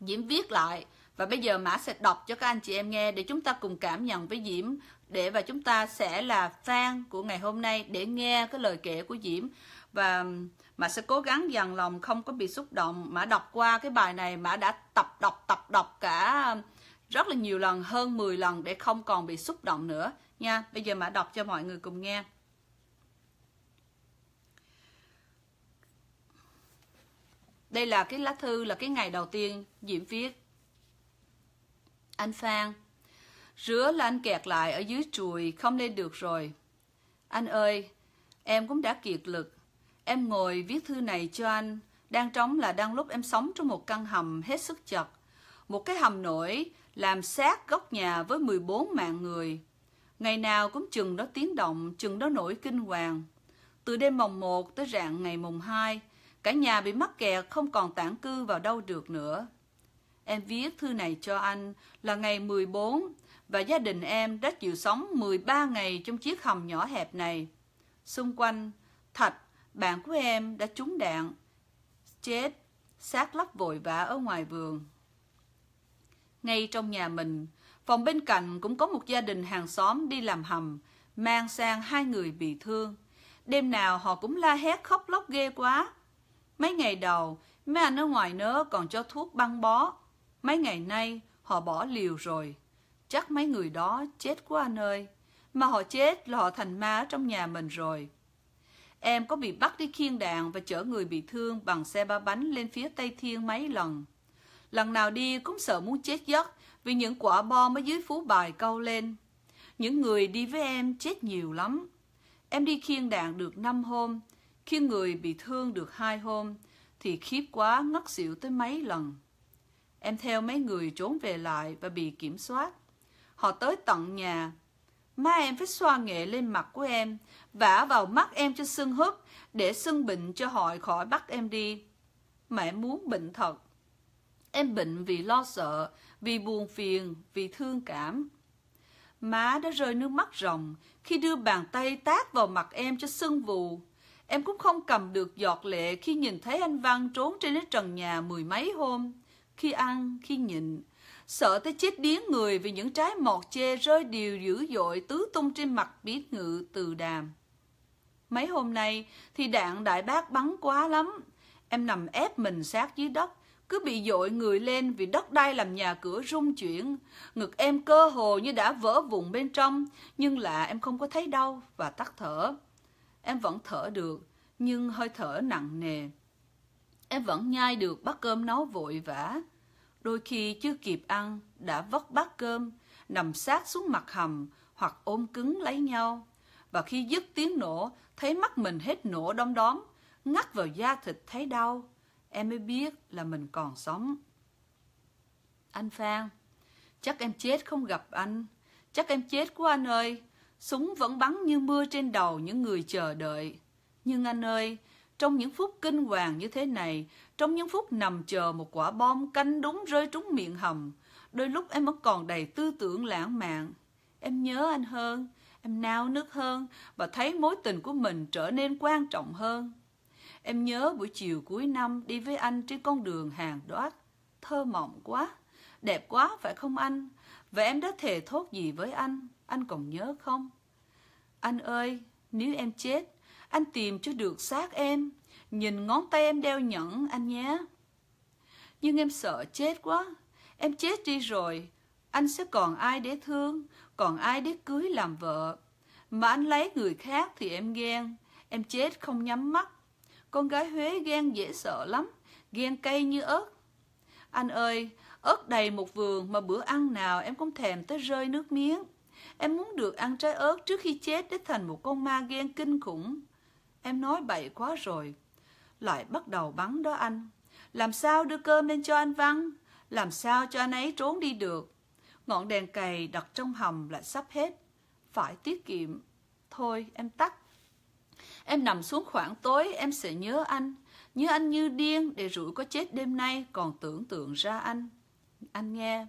diễm viết lại và bây giờ mã sẽ đọc cho các anh chị em nghe để chúng ta cùng cảm nhận với diễm để và chúng ta sẽ là fan của ngày hôm nay để nghe cái lời kể của diễm và um, mà sẽ cố gắng dằn lòng không có bị xúc động mà đọc qua cái bài này mà đã tập đọc tập đọc cả um, rất là nhiều lần hơn 10 lần để không còn bị xúc động nữa nha bây giờ mà đọc cho mọi người cùng nghe đây là cái lá thư là cái ngày đầu tiên diễm viết anh phan rứa là anh kẹt lại ở dưới chùi không lên được rồi anh ơi em cũng đã kiệt lực Em ngồi viết thư này cho anh, đang trống là đang lúc em sống trong một căn hầm hết sức chật. Một cái hầm nổi làm sát góc nhà với 14 mạng người. Ngày nào cũng chừng đó tiếng động, chừng đó nổi kinh hoàng. Từ đêm mồng 1 tới rạng ngày mồng 2, cả nhà bị mắc kẹt không còn tản cư vào đâu được nữa. Em viết thư này cho anh là ngày 14 và gia đình em đã chịu sống 13 ngày trong chiếc hầm nhỏ hẹp này. Xung quanh, thạch bạn của em đã trúng đạn, chết, xác lấp vội vã ở ngoài vườn. Ngay trong nhà mình, phòng bên cạnh cũng có một gia đình hàng xóm đi làm hầm, mang sang hai người bị thương. Đêm nào họ cũng la hét khóc lóc ghê quá. Mấy ngày đầu, mấy anh ở ngoài nớ còn cho thuốc băng bó. Mấy ngày nay, họ bỏ liều rồi. Chắc mấy người đó chết quá anh ơi. Mà họ chết là họ thành ma trong nhà mình rồi. Em có bị bắt đi khiêng đạn và chở người bị thương bằng xe ba bánh lên phía Tây Thiên mấy lần. Lần nào đi cũng sợ muốn chết giấc vì những quả bom ở dưới phú bài câu lên. Những người đi với em chết nhiều lắm. Em đi khiêng đạn được 5 hôm, khiêng người bị thương được hai hôm, thì khiếp quá ngất xỉu tới mấy lần. Em theo mấy người trốn về lại và bị kiểm soát. Họ tới tận nhà, Má em phải xoa nghệ lên mặt của em, vả vào mắt em cho sưng húp, để sưng bệnh cho hội khỏi bắt em đi. Mẹ muốn bệnh thật. Em bệnh vì lo sợ, vì buồn phiền, vì thương cảm. Má đã rơi nước mắt ròng khi đưa bàn tay tát vào mặt em cho sưng vù. Em cũng không cầm được giọt lệ khi nhìn thấy anh Văn trốn trên cái trần nhà mười mấy hôm. Khi ăn, khi nhịn, sợ tới chết điếng người vì những trái mọt chê rơi đều dữ dội tứ tung trên mặt biết ngự từ đàm. Mấy hôm nay thì đạn đại bác bắn quá lắm, em nằm ép mình sát dưới đất, cứ bị dội người lên vì đất đai làm nhà cửa rung chuyển. Ngực em cơ hồ như đã vỡ vụn bên trong, nhưng lạ em không có thấy đau và tắt thở. Em vẫn thở được, nhưng hơi thở nặng nề. Em vẫn nhai được bát cơm nấu vội vã đôi khi chưa kịp ăn đã vất bát cơm, nằm sát xuống mặt hầm hoặc ôm cứng lấy nhau. Và khi dứt tiếng nổ, thấy mắt mình hết nổ đom đóm, ngắt vào da thịt thấy đau. Em mới biết là mình còn sống. Anh Phan, chắc em chết không gặp anh. Chắc em chết quá anh ơi. Súng vẫn bắn như mưa trên đầu những người chờ đợi. Nhưng anh ơi, trong những phút kinh hoàng như thế này, trong những phút nằm chờ một quả bom canh đúng rơi trúng miệng hầm, đôi lúc em vẫn còn đầy tư tưởng lãng mạn. Em nhớ anh hơn, em nao nức hơn và thấy mối tình của mình trở nên quan trọng hơn. Em nhớ buổi chiều cuối năm đi với anh trên con đường hàng đoát. Thơ mộng quá, đẹp quá phải không anh? Và em đã thề thốt gì với anh, anh còn nhớ không? Anh ơi, nếu em chết, anh tìm cho được xác em. Nhìn ngón tay em đeo nhẫn anh nhé. Nhưng em sợ chết quá. Em chết đi rồi. Anh sẽ còn ai để thương, còn ai để cưới làm vợ. Mà anh lấy người khác thì em ghen. Em chết không nhắm mắt. Con gái Huế ghen dễ sợ lắm. Ghen cay như ớt. Anh ơi, ớt đầy một vườn mà bữa ăn nào em cũng thèm tới rơi nước miếng. Em muốn được ăn trái ớt trước khi chết để thành một con ma ghen kinh khủng. Em nói bậy quá rồi. Loại bắt đầu bắn đó anh. Làm sao đưa cơm lên cho anh Văn? Làm sao cho anh ấy trốn đi được? Ngọn đèn cày đặt trong hầm lại sắp hết. Phải tiết kiệm. Thôi em tắt. Em nằm xuống khoảng tối em sẽ nhớ anh. Nhớ anh như điên để rủi có chết đêm nay còn tưởng tượng ra anh. Anh nghe.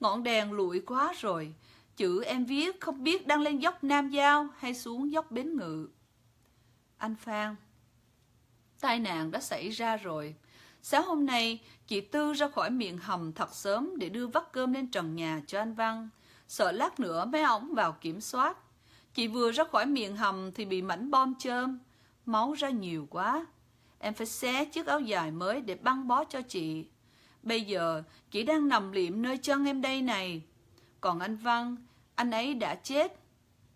Ngọn đèn lụi quá rồi. Chữ em viết không biết đang lên dốc Nam Giao hay xuống dốc Bến ngựa anh Phan. Tai nạn đã xảy ra rồi. Sáng hôm nay, chị Tư ra khỏi miệng hầm thật sớm để đưa vắt cơm lên trần nhà cho anh Văn. Sợ lát nữa mấy ổng vào kiểm soát. Chị vừa ra khỏi miệng hầm thì bị mảnh bom chơm. Máu ra nhiều quá. Em phải xé chiếc áo dài mới để băng bó cho chị. Bây giờ, chị đang nằm liệm nơi chân em đây này. Còn anh Văn, anh ấy đã chết.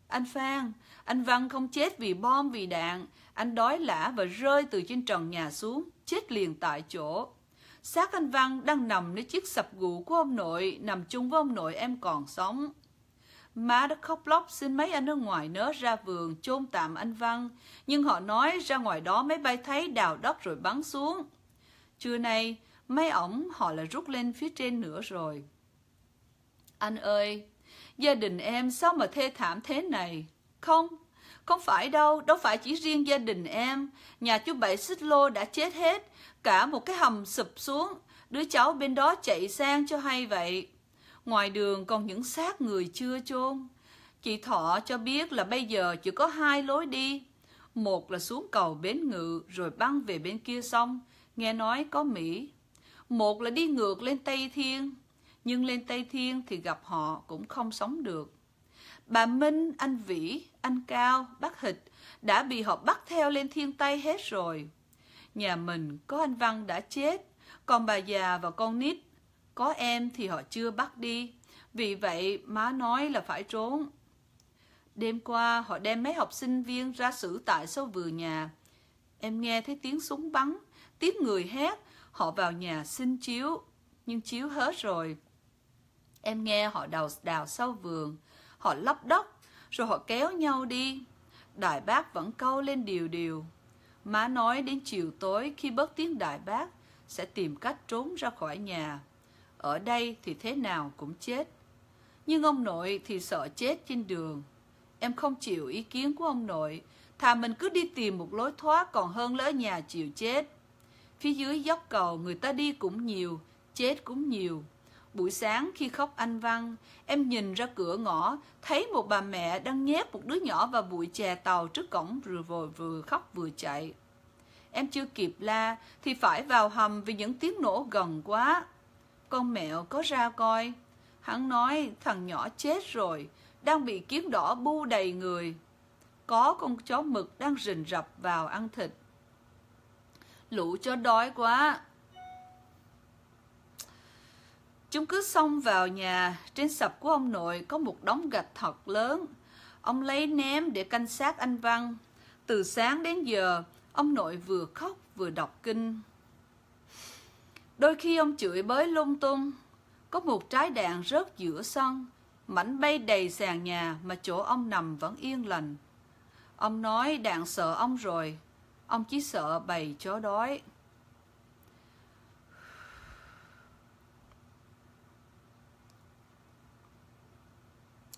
Anh Phan, anh Văn không chết vì bom vì đạn, anh đói lả và rơi từ trên trần nhà xuống, chết liền tại chỗ. Xác anh Văn đang nằm nơi chiếc sập gù của ông nội, nằm chung với ông nội em còn sống. Má đã khóc lóc xin mấy anh ở ngoài nớ ra vườn chôn tạm anh Văn, nhưng họ nói ra ngoài đó máy bay thấy đào đất rồi bắn xuống. Trưa nay, mấy ổng họ là rút lên phía trên nữa rồi. Anh ơi, gia đình em sao mà thê thảm thế này? Không, không phải đâu, đâu phải chỉ riêng gia đình em. Nhà chú Bảy xích lô đã chết hết, cả một cái hầm sụp xuống. Đứa cháu bên đó chạy sang cho hay vậy. Ngoài đường còn những xác người chưa chôn. Chị Thọ cho biết là bây giờ chỉ có hai lối đi. Một là xuống cầu Bến Ngự rồi băng về bên kia sông, nghe nói có Mỹ. Một là đi ngược lên Tây Thiên, nhưng lên Tây Thiên thì gặp họ cũng không sống được. Bà Minh, anh Vĩ, anh Cao, bác Hịch đã bị họ bắt theo lên thiên tây hết rồi. Nhà mình có anh Văn đã chết, còn bà già và con nít, có em thì họ chưa bắt đi. Vì vậy má nói là phải trốn. Đêm qua họ đem mấy học sinh viên ra xử tại sau vừa nhà. Em nghe thấy tiếng súng bắn, tiếng người hét, họ vào nhà xin chiếu, nhưng chiếu hết rồi. Em nghe họ đào đào sau vườn, họ lấp đất, rồi họ kéo nhau đi. Đại bác vẫn câu lên điều điều. Má nói đến chiều tối khi bớt tiếng đại bác, sẽ tìm cách trốn ra khỏi nhà. Ở đây thì thế nào cũng chết. Nhưng ông nội thì sợ chết trên đường. Em không chịu ý kiến của ông nội, thà mình cứ đi tìm một lối thoát còn hơn lỡ nhà chịu chết. Phía dưới dốc cầu người ta đi cũng nhiều, chết cũng nhiều. Buổi sáng khi khóc anh Văn, em nhìn ra cửa ngõ, thấy một bà mẹ đang nhét một đứa nhỏ vào bụi chè tàu trước cổng vừa vội vừa khóc vừa chạy. Em chưa kịp la thì phải vào hầm vì những tiếng nổ gần quá. Con mẹo có ra coi. Hắn nói thằng nhỏ chết rồi, đang bị kiến đỏ bu đầy người. Có con chó mực đang rình rập vào ăn thịt. Lũ chó đói quá, Chúng cứ xông vào nhà, trên sập của ông nội có một đống gạch thật lớn. Ông lấy ném để canh sát anh Văn. Từ sáng đến giờ, ông nội vừa khóc vừa đọc kinh. Đôi khi ông chửi bới lung tung, có một trái đạn rớt giữa sân, mảnh bay đầy sàn nhà mà chỗ ông nằm vẫn yên lành. Ông nói đạn sợ ông rồi, ông chỉ sợ bầy chó đói.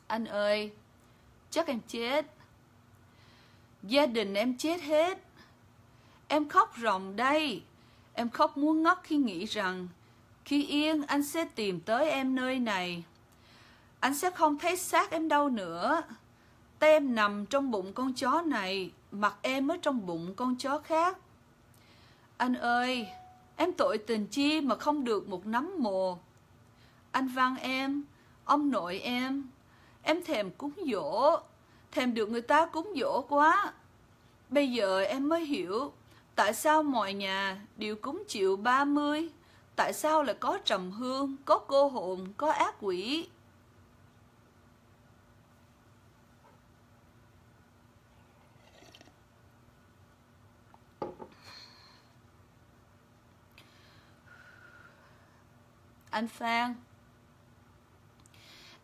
Anh ơi, chắc em chết. Gia đình em chết hết. Em khóc ròng đây. Em khóc muốn ngất khi nghĩ rằng khi yên anh sẽ tìm tới em nơi này. Anh sẽ không thấy xác em đâu nữa. Tay em nằm trong bụng con chó này, mặt em ở trong bụng con chó khác. Anh ơi, em tội tình chi mà không được một nắm mồ. Anh Văn em, ông nội em, Em thèm cúng dỗ, thèm được người ta cúng dỗ quá. Bây giờ em mới hiểu tại sao mọi nhà đều cúng chịu ba mươi, tại sao lại có trầm hương, có cô hồn, có ác quỷ. Anh Phan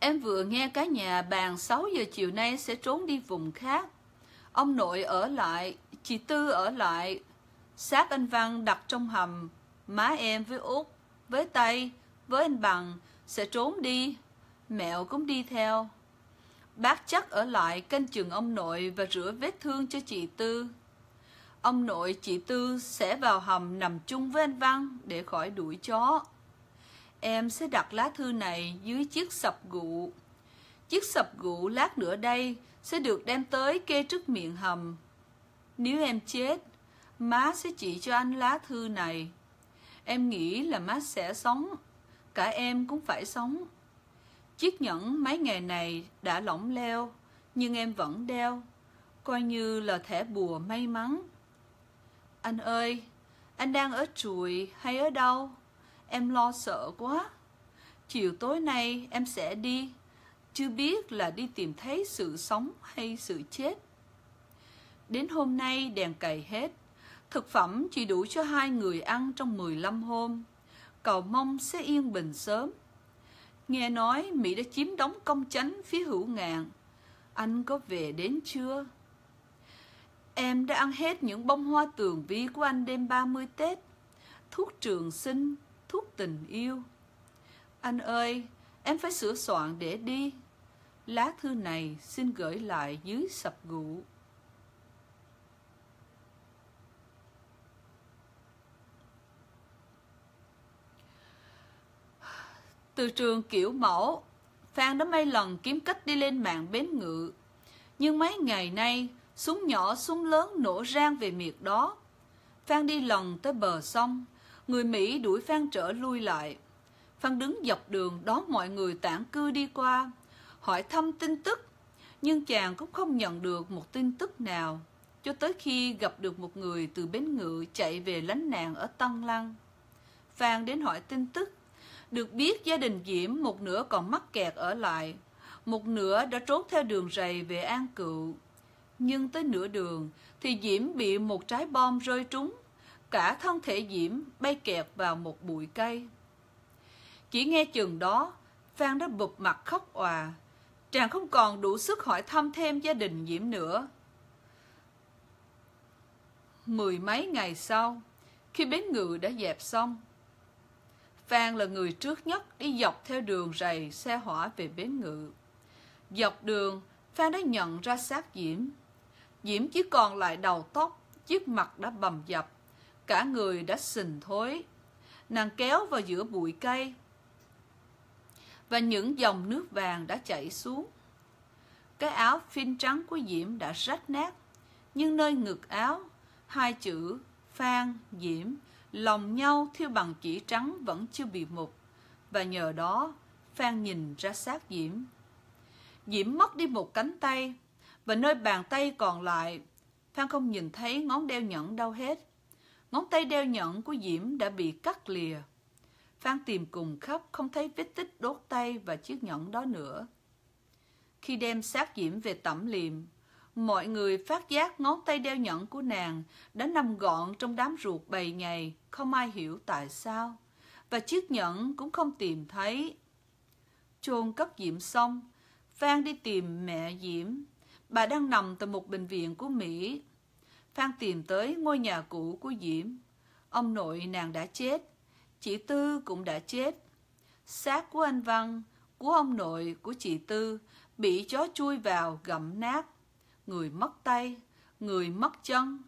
Em vừa nghe cả nhà bàn 6 giờ chiều nay sẽ trốn đi vùng khác. Ông nội ở lại, chị Tư ở lại. Xác anh Văn đặt trong hầm, má em với Út, với Tây, với anh Bằng sẽ trốn đi. Mẹo cũng đi theo. Bác chắc ở lại canh chừng ông nội và rửa vết thương cho chị Tư. Ông nội chị Tư sẽ vào hầm nằm chung với anh Văn để khỏi đuổi chó em sẽ đặt lá thư này dưới chiếc sập gụ. Chiếc sập gụ lát nữa đây sẽ được đem tới kê trước miệng hầm. Nếu em chết, má sẽ chỉ cho anh lá thư này. Em nghĩ là má sẽ sống, cả em cũng phải sống. Chiếc nhẫn mấy ngày này đã lỏng leo, nhưng em vẫn đeo, coi như là thẻ bùa may mắn. Anh ơi, anh đang ở trụi hay ở đâu? em lo sợ quá. Chiều tối nay em sẽ đi, chưa biết là đi tìm thấy sự sống hay sự chết. Đến hôm nay đèn cày hết, thực phẩm chỉ đủ cho hai người ăn trong 15 hôm. Cầu mong sẽ yên bình sớm. Nghe nói Mỹ đã chiếm đóng công chánh phía hữu ngạn. Anh có về đến chưa? Em đã ăn hết những bông hoa tường vi của anh đêm 30 Tết thuốc trường sinh, thúc tình yêu anh ơi em phải sửa soạn để đi lá thư này xin gửi lại dưới sập gụ từ trường kiểu mẫu phan đã mấy lần kiếm cách đi lên mạng bến ngự nhưng mấy ngày nay súng nhỏ súng lớn nổ rang về miệt đó phan đi lần tới bờ sông người Mỹ đuổi phan trở lui lại. Phan đứng dọc đường đón mọi người tản cư đi qua, hỏi thăm tin tức, nhưng chàng cũng không nhận được một tin tức nào, cho tới khi gặp được một người từ bến ngự chạy về lánh nạn ở Tân Lăng. Phan đến hỏi tin tức, được biết gia đình Diễm một nửa còn mắc kẹt ở lại, một nửa đã trốn theo đường rầy về An Cựu. Nhưng tới nửa đường thì Diễm bị một trái bom rơi trúng cả thân thể Diễm bay kẹt vào một bụi cây. Chỉ nghe chừng đó, Phan đã bụp mặt khóc òa. Chàng không còn đủ sức hỏi thăm thêm gia đình Diễm nữa. Mười mấy ngày sau, khi bến ngự đã dẹp xong, Phan là người trước nhất đi dọc theo đường rầy xe hỏa về bến ngự. Dọc đường, Phan đã nhận ra xác Diễm. Diễm chỉ còn lại đầu tóc, chiếc mặt đã bầm dập cả người đã sình thối. Nàng kéo vào giữa bụi cây và những dòng nước vàng đã chảy xuống. Cái áo phin trắng của Diễm đã rách nát, nhưng nơi ngực áo, hai chữ Phan, Diễm, lòng nhau thiêu bằng chỉ trắng vẫn chưa bị mục, và nhờ đó Phan nhìn ra xác Diễm. Diễm mất đi một cánh tay, và nơi bàn tay còn lại, Phan không nhìn thấy ngón đeo nhẫn đâu hết. Ngón tay đeo nhẫn của Diễm đã bị cắt lìa. Phan tìm cùng khắp không thấy vết tích đốt tay và chiếc nhẫn đó nữa. Khi đem xác Diễm về tẩm liệm, mọi người phát giác ngón tay đeo nhẫn của nàng đã nằm gọn trong đám ruột bầy ngày, không ai hiểu tại sao. Và chiếc nhẫn cũng không tìm thấy. Chôn cất Diễm xong, Phan đi tìm mẹ Diễm. Bà đang nằm tại một bệnh viện của Mỹ Phan tìm tới ngôi nhà cũ của Diễm. Ông nội nàng đã chết, chị Tư cũng đã chết. Xác của anh Văn, của ông nội, của chị Tư bị chó chui vào gặm nát. Người mất tay, người mất chân.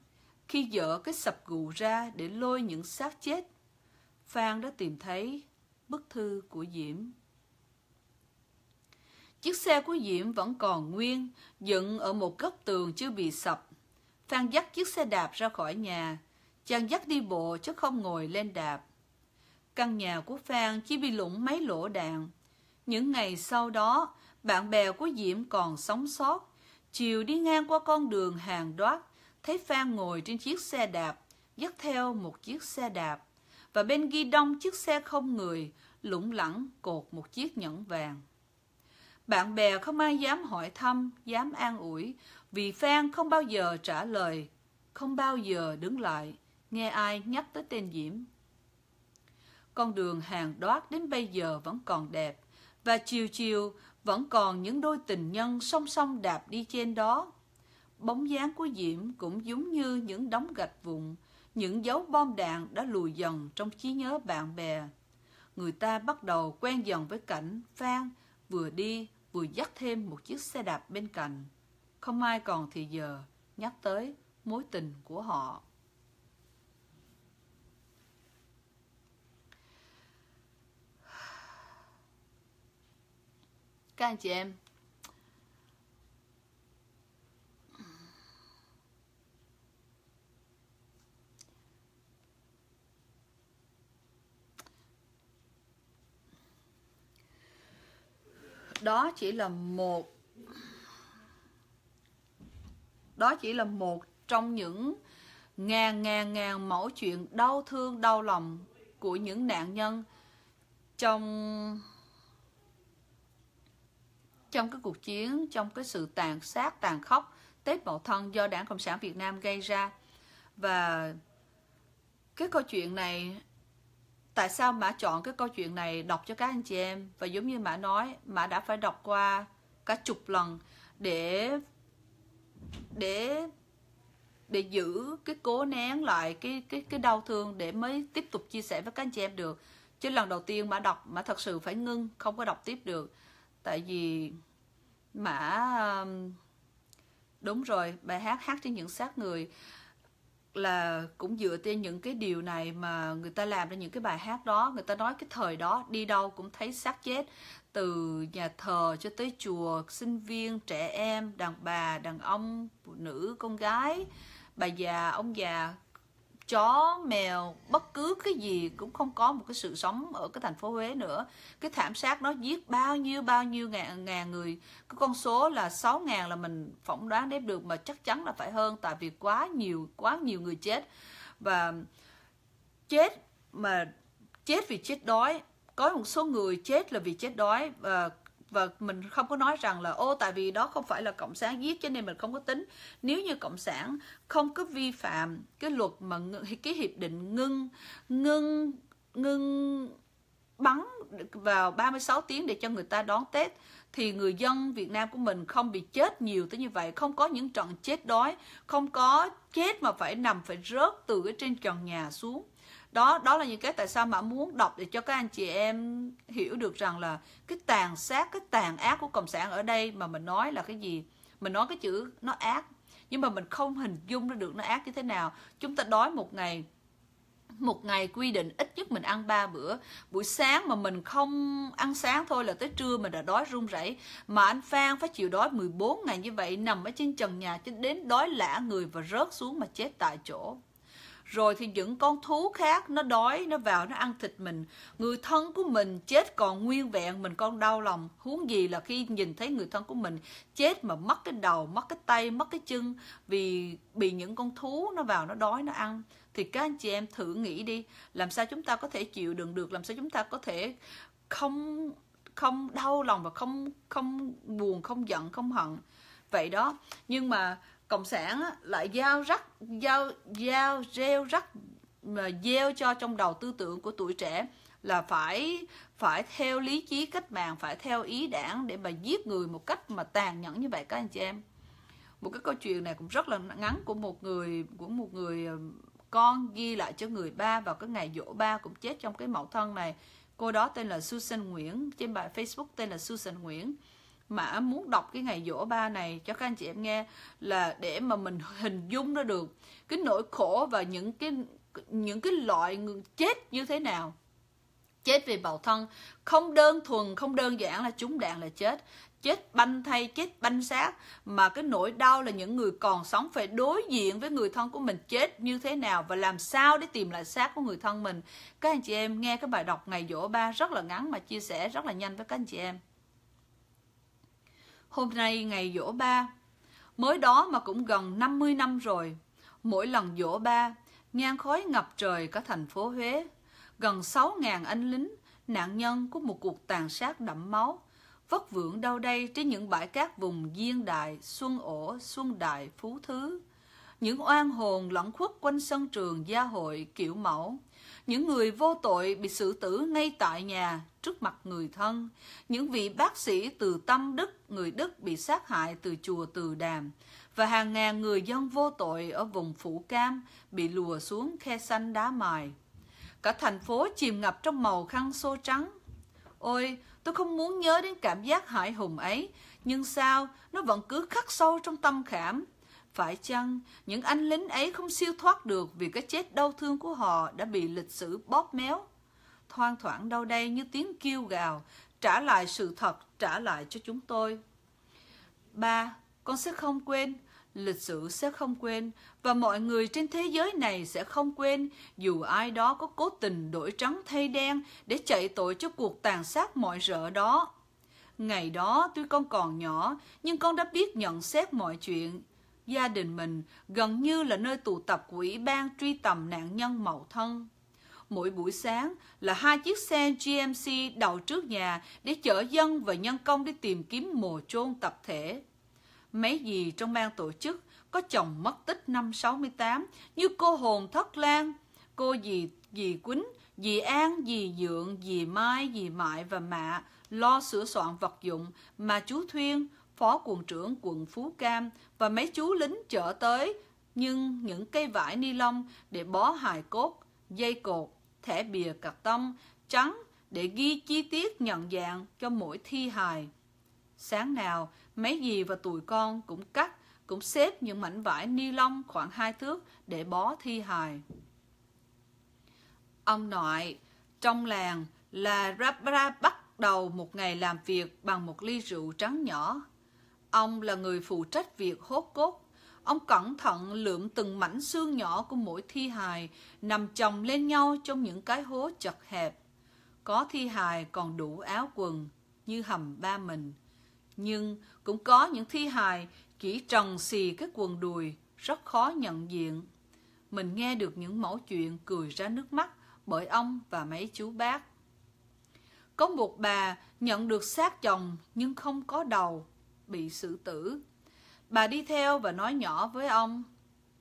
Khi dở cái sập gù ra để lôi những xác chết, Phan đã tìm thấy bức thư của Diễm. Chiếc xe của Diễm vẫn còn nguyên, dựng ở một góc tường chưa bị sập. Khang dắt chiếc xe đạp ra khỏi nhà. Chàng dắt đi bộ chứ không ngồi lên đạp. Căn nhà của Phan chỉ bị lủng mấy lỗ đạn. Những ngày sau đó, bạn bè của Diễm còn sống sót. Chiều đi ngang qua con đường hàng đoát, thấy Phan ngồi trên chiếc xe đạp, dắt theo một chiếc xe đạp. Và bên ghi đông chiếc xe không người, lủng lẳng cột một chiếc nhẫn vàng. Bạn bè không ai dám hỏi thăm, dám an ủi, vì Phan không bao giờ trả lời, không bao giờ đứng lại, nghe ai nhắc tới tên Diễm. Con đường hàng đoát đến bây giờ vẫn còn đẹp, và chiều chiều vẫn còn những đôi tình nhân song song đạp đi trên đó. Bóng dáng của Diễm cũng giống như những đống gạch vụn, những dấu bom đạn đã lùi dần trong trí nhớ bạn bè. Người ta bắt đầu quen dần với cảnh Phan vừa đi vừa dắt thêm một chiếc xe đạp bên cạnh không ai còn thì giờ nhắc tới mối tình của họ. Các anh chị em, đó chỉ là một đó chỉ là một trong những ngàn ngàn ngàn mẫu chuyện đau thương đau lòng của những nạn nhân trong trong cái cuộc chiến trong cái sự tàn sát tàn khốc Tết Mậu Thân do Đảng Cộng sản Việt Nam gây ra và cái câu chuyện này tại sao mã chọn cái câu chuyện này đọc cho các anh chị em và giống như mã nói mã đã phải đọc qua cả chục lần để để để giữ cái cố nén lại cái cái cái đau thương để mới tiếp tục chia sẻ với các anh chị em được chứ lần đầu tiên mà đọc mà thật sự phải ngưng không có đọc tiếp được tại vì mã um, đúng rồi bài hát hát trên những xác người là cũng dựa trên những cái điều này mà người ta làm ra những cái bài hát đó người ta nói cái thời đó đi đâu cũng thấy xác chết từ nhà thờ cho tới chùa, sinh viên, trẻ em, đàn bà, đàn ông, phụ nữ, con gái, bà già, ông già, chó, mèo, bất cứ cái gì cũng không có một cái sự sống ở cái thành phố Huế nữa. Cái thảm sát nó giết bao nhiêu bao nhiêu ngàn, ngàn người. Cái con số là 6 ngàn là mình phỏng đoán đếm được mà chắc chắn là phải hơn tại vì quá nhiều quá nhiều người chết. Và chết mà chết vì chết đói có một số người chết là vì chết đói và và mình không có nói rằng là ô tại vì đó không phải là cộng sản giết cho nên mình không có tính nếu như cộng sản không có vi phạm cái luật mà cái hiệp định ngưng ngưng ngưng bắn vào 36 tiếng để cho người ta đón Tết thì người dân Việt Nam của mình không bị chết nhiều tới như vậy, không có những trận chết đói, không có chết mà phải nằm phải rớt từ cái trên trần nhà xuống đó đó là những cái tại sao mà muốn đọc để cho các anh chị em hiểu được rằng là cái tàn sát cái tàn ác của cộng sản ở đây mà mình nói là cái gì mình nói cái chữ nó ác nhưng mà mình không hình dung ra được nó ác như thế nào chúng ta đói một ngày một ngày quy định ít nhất mình ăn 3 bữa buổi sáng mà mình không ăn sáng thôi là tới trưa mình đã đói run rẩy mà anh Phan phải chịu đói 14 ngày như vậy nằm ở trên trần nhà cho đến đói lả người và rớt xuống mà chết tại chỗ rồi thì những con thú khác nó đói nó vào nó ăn thịt mình người thân của mình chết còn nguyên vẹn mình con đau lòng huống gì là khi nhìn thấy người thân của mình chết mà mất cái đầu mất cái tay mất cái chân vì bị những con thú nó vào nó đói nó ăn thì các anh chị em thử nghĩ đi làm sao chúng ta có thể chịu đựng được làm sao chúng ta có thể không không đau lòng và không không buồn không giận không hận vậy đó nhưng mà cộng sản á, lại giao rắc giao giao gieo rắc mà gieo cho trong đầu tư tưởng của tuổi trẻ là phải phải theo lý trí cách mạng phải theo ý đảng để mà giết người một cách mà tàn nhẫn như vậy các anh chị em một cái câu chuyện này cũng rất là ngắn của một người của một người ờ, con ghi lại cho người ba vào cái ngày dỗ ba cũng chết trong cái mẫu thân này cô đó tên là Susan Nguyễn trên bài Facebook tên là Susan Nguyễn mà muốn đọc cái ngày dỗ ba này cho các anh chị em nghe là để mà mình hình dung ra được cái nỗi khổ và những cái những cái loại người chết như thế nào chết vì bào thân không đơn thuần không đơn giản là chúng đạn là chết chết banh thay chết banh xác mà cái nỗi đau là những người còn sống phải đối diện với người thân của mình chết như thế nào và làm sao để tìm lại xác của người thân mình các anh chị em nghe cái bài đọc ngày dỗ ba rất là ngắn mà chia sẻ rất là nhanh với các anh chị em Hôm nay ngày dỗ ba. Mới đó mà cũng gần 50 năm rồi. Mỗi lần dỗ ba, ngang khói ngập trời cả thành phố Huế. Gần 6.000 anh lính, nạn nhân của một cuộc tàn sát đẫm máu, vất vưởng đâu đây trên những bãi cát vùng Diên Đại, Xuân Ổ, Xuân Đại, Phú Thứ. Những oan hồn lẫn khuất quanh sân trường gia hội kiểu mẫu. Những người vô tội bị xử tử ngay tại nhà trước mặt người thân. Những vị bác sĩ từ tâm Đức, người Đức bị sát hại từ chùa Từ Đàm và hàng ngàn người dân vô tội ở vùng Phủ Cam bị lùa xuống khe xanh đá mài. Cả thành phố chìm ngập trong màu khăn xô trắng. Ôi, tôi không muốn nhớ đến cảm giác hại hùng ấy, nhưng sao nó vẫn cứ khắc sâu trong tâm khảm. Phải chăng những anh lính ấy không siêu thoát được vì cái chết đau thương của họ đã bị lịch sử bóp méo? thoang thoảng đâu đây như tiếng kêu gào, trả lại sự thật, trả lại cho chúng tôi. Ba, con sẽ không quên, lịch sử sẽ không quên và mọi người trên thế giới này sẽ không quên dù ai đó có cố tình đổi trắng thay đen để chạy tội cho cuộc tàn sát mọi rợ đó. Ngày đó tuy con còn nhỏ nhưng con đã biết nhận xét mọi chuyện. Gia đình mình gần như là nơi tụ tập của Ủy ban truy tầm nạn nhân mậu thân mỗi buổi sáng là hai chiếc xe GMC đậu trước nhà để chở dân và nhân công đi tìm kiếm mồ chôn tập thể. Mấy gì trong ban tổ chức có chồng mất tích năm 68 như cô hồn thất lan, cô dì, dì Quýnh, dì An, dì Dượng, dì Mai, dì Mại và Mạ lo sửa soạn vật dụng mà chú Thuyên, phó quận trưởng quận Phú Cam và mấy chú lính chở tới nhưng những cây vải ni lông để bó hài cốt, dây cột thẻ bìa cạc tông trắng để ghi chi tiết nhận dạng cho mỗi thi hài. Sáng nào, mấy dì và tụi con cũng cắt, cũng xếp những mảnh vải ni lông khoảng hai thước để bó thi hài. Ông nội, trong làng là Rabra bắt đầu một ngày làm việc bằng một ly rượu trắng nhỏ. Ông là người phụ trách việc hốt cốt Ông cẩn thận lượm từng mảnh xương nhỏ của mỗi thi hài, nằm chồng lên nhau trong những cái hố chật hẹp. Có thi hài còn đủ áo quần, như hầm ba mình. Nhưng cũng có những thi hài chỉ trần xì cái quần đùi, rất khó nhận diện. Mình nghe được những mẫu chuyện cười ra nước mắt bởi ông và mấy chú bác. Có một bà nhận được xác chồng nhưng không có đầu, bị xử tử. Bà đi theo và nói nhỏ với ông,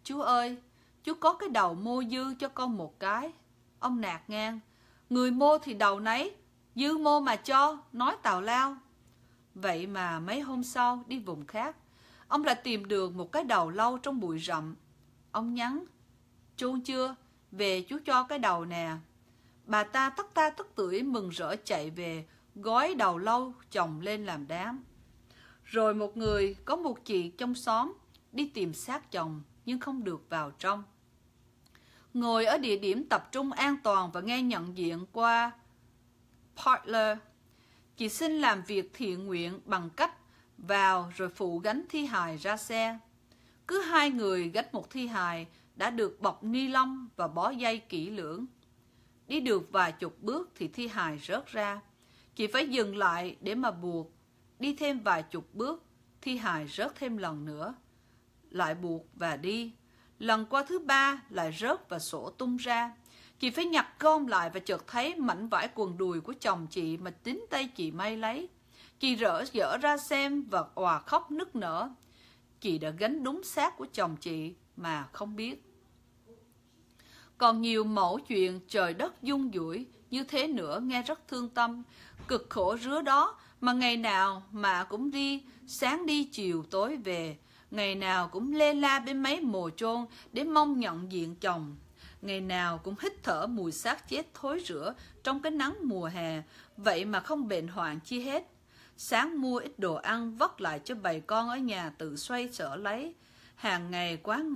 Chú ơi, chú có cái đầu mua dư cho con một cái. Ông nạt ngang, người mua thì đầu nấy, dư mua mà cho, nói tào lao. Vậy mà mấy hôm sau đi vùng khác, ông lại tìm được một cái đầu lâu trong bụi rậm. Ông nhắn, chôn chưa, về chú cho cái đầu nè. Bà ta tất ta tất tuổi mừng rỡ chạy về, gói đầu lâu chồng lên làm đám. Rồi một người có một chị trong xóm đi tìm xác chồng nhưng không được vào trong. Ngồi ở địa điểm tập trung an toàn và nghe nhận diện qua Partner, chị xin làm việc thiện nguyện bằng cách vào rồi phụ gánh thi hài ra xe. Cứ hai người gánh một thi hài đã được bọc ni lông và bó dây kỹ lưỡng. Đi được vài chục bước thì thi hài rớt ra. Chị phải dừng lại để mà buộc Đi thêm vài chục bước, thi hài rớt thêm lần nữa. Lại buộc và đi. Lần qua thứ ba lại rớt và sổ tung ra. Chị phải nhặt gom lại và chợt thấy mảnh vải quần đùi của chồng chị mà tính tay chị may lấy. Chị rỡ dở ra xem và òa khóc nức nở. Chị đã gánh đúng xác của chồng chị mà không biết. Còn nhiều mẫu chuyện trời đất dung dũi như thế nữa nghe rất thương tâm. Cực khổ rứa đó mà ngày nào mà cũng đi, sáng đi chiều tối về, ngày nào cũng lê la bên mấy mồ chôn để mong nhận diện chồng. Ngày nào cũng hít thở mùi xác chết thối rửa trong cái nắng mùa hè, vậy mà không bệnh hoạn chi hết. Sáng mua ít đồ ăn vất lại cho bầy con ở nhà tự xoay sở lấy. Hàng ngày quán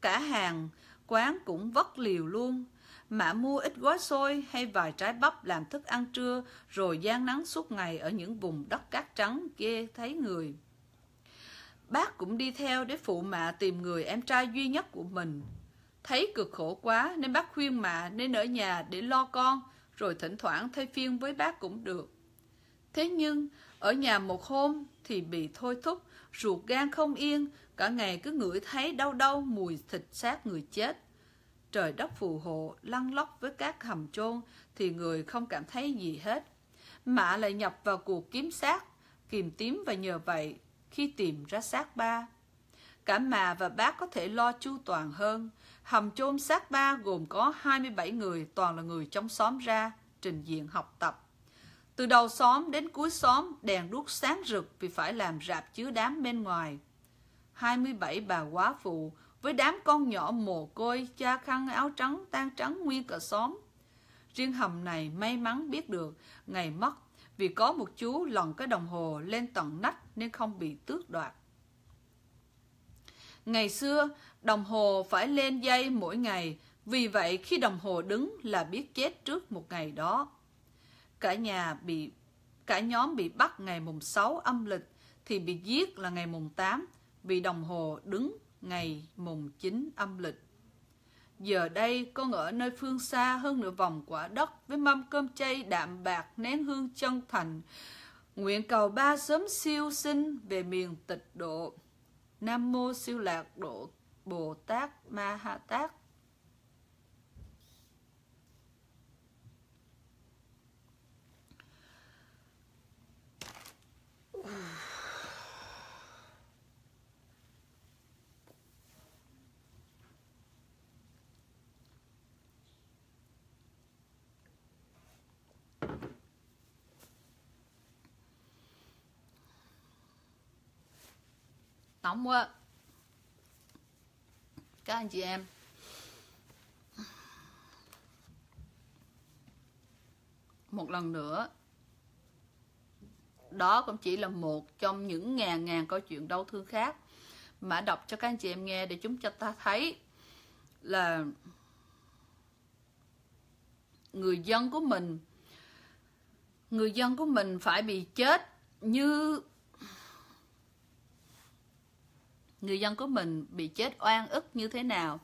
cả hàng quán cũng vất liều luôn mà mua ít gói xôi hay vài trái bắp làm thức ăn trưa rồi gian nắng suốt ngày ở những vùng đất cát trắng ghê thấy người. Bác cũng đi theo để phụ mạ tìm người em trai duy nhất của mình. Thấy cực khổ quá nên bác khuyên mạ nên ở nhà để lo con rồi thỉnh thoảng thay phiên với bác cũng được. Thế nhưng, ở nhà một hôm thì bị thôi thúc, ruột gan không yên, cả ngày cứ ngửi thấy đau đau mùi thịt xác người chết trời đất phù hộ, lăn lóc với các hầm chôn, thì người không cảm thấy gì hết. Mạ lại nhập vào cuộc kiếm xác, kìm tím và nhờ vậy, khi tìm ra xác ba. Cả mà và bác có thể lo chu toàn hơn. Hầm chôn xác ba gồm có 27 người, toàn là người trong xóm ra, trình diện học tập. Từ đầu xóm đến cuối xóm, đèn đuốc sáng rực vì phải làm rạp chứa đám bên ngoài. 27 bà quá phụ với đám con nhỏ mồ côi cha khăn áo trắng tan trắng nguyên cả xóm riêng hầm này may mắn biết được ngày mất vì có một chú lòn cái đồng hồ lên tận nách nên không bị tước đoạt ngày xưa đồng hồ phải lên dây mỗi ngày vì vậy khi đồng hồ đứng là biết chết trước một ngày đó cả nhà bị cả nhóm bị bắt ngày mùng 6 âm lịch thì bị giết là ngày mùng 8 vì đồng hồ đứng ngày mùng 9 âm lịch. Giờ đây con ở nơi phương xa hơn nửa vòng quả đất với mâm cơm chay đạm bạc nén hương chân thành. Nguyện cầu ba sớm siêu sinh về miền tịch độ. Nam mô siêu lạc độ Bồ Tát Ma Ha Tát. Ooh. nóng quá các anh chị em một lần nữa đó cũng chỉ là một trong những ngàn ngàn câu chuyện đau thương khác mà đọc cho các anh chị em nghe để chúng cho ta thấy là người dân của mình người dân của mình phải bị chết như người dân của mình bị chết oan ức như thế nào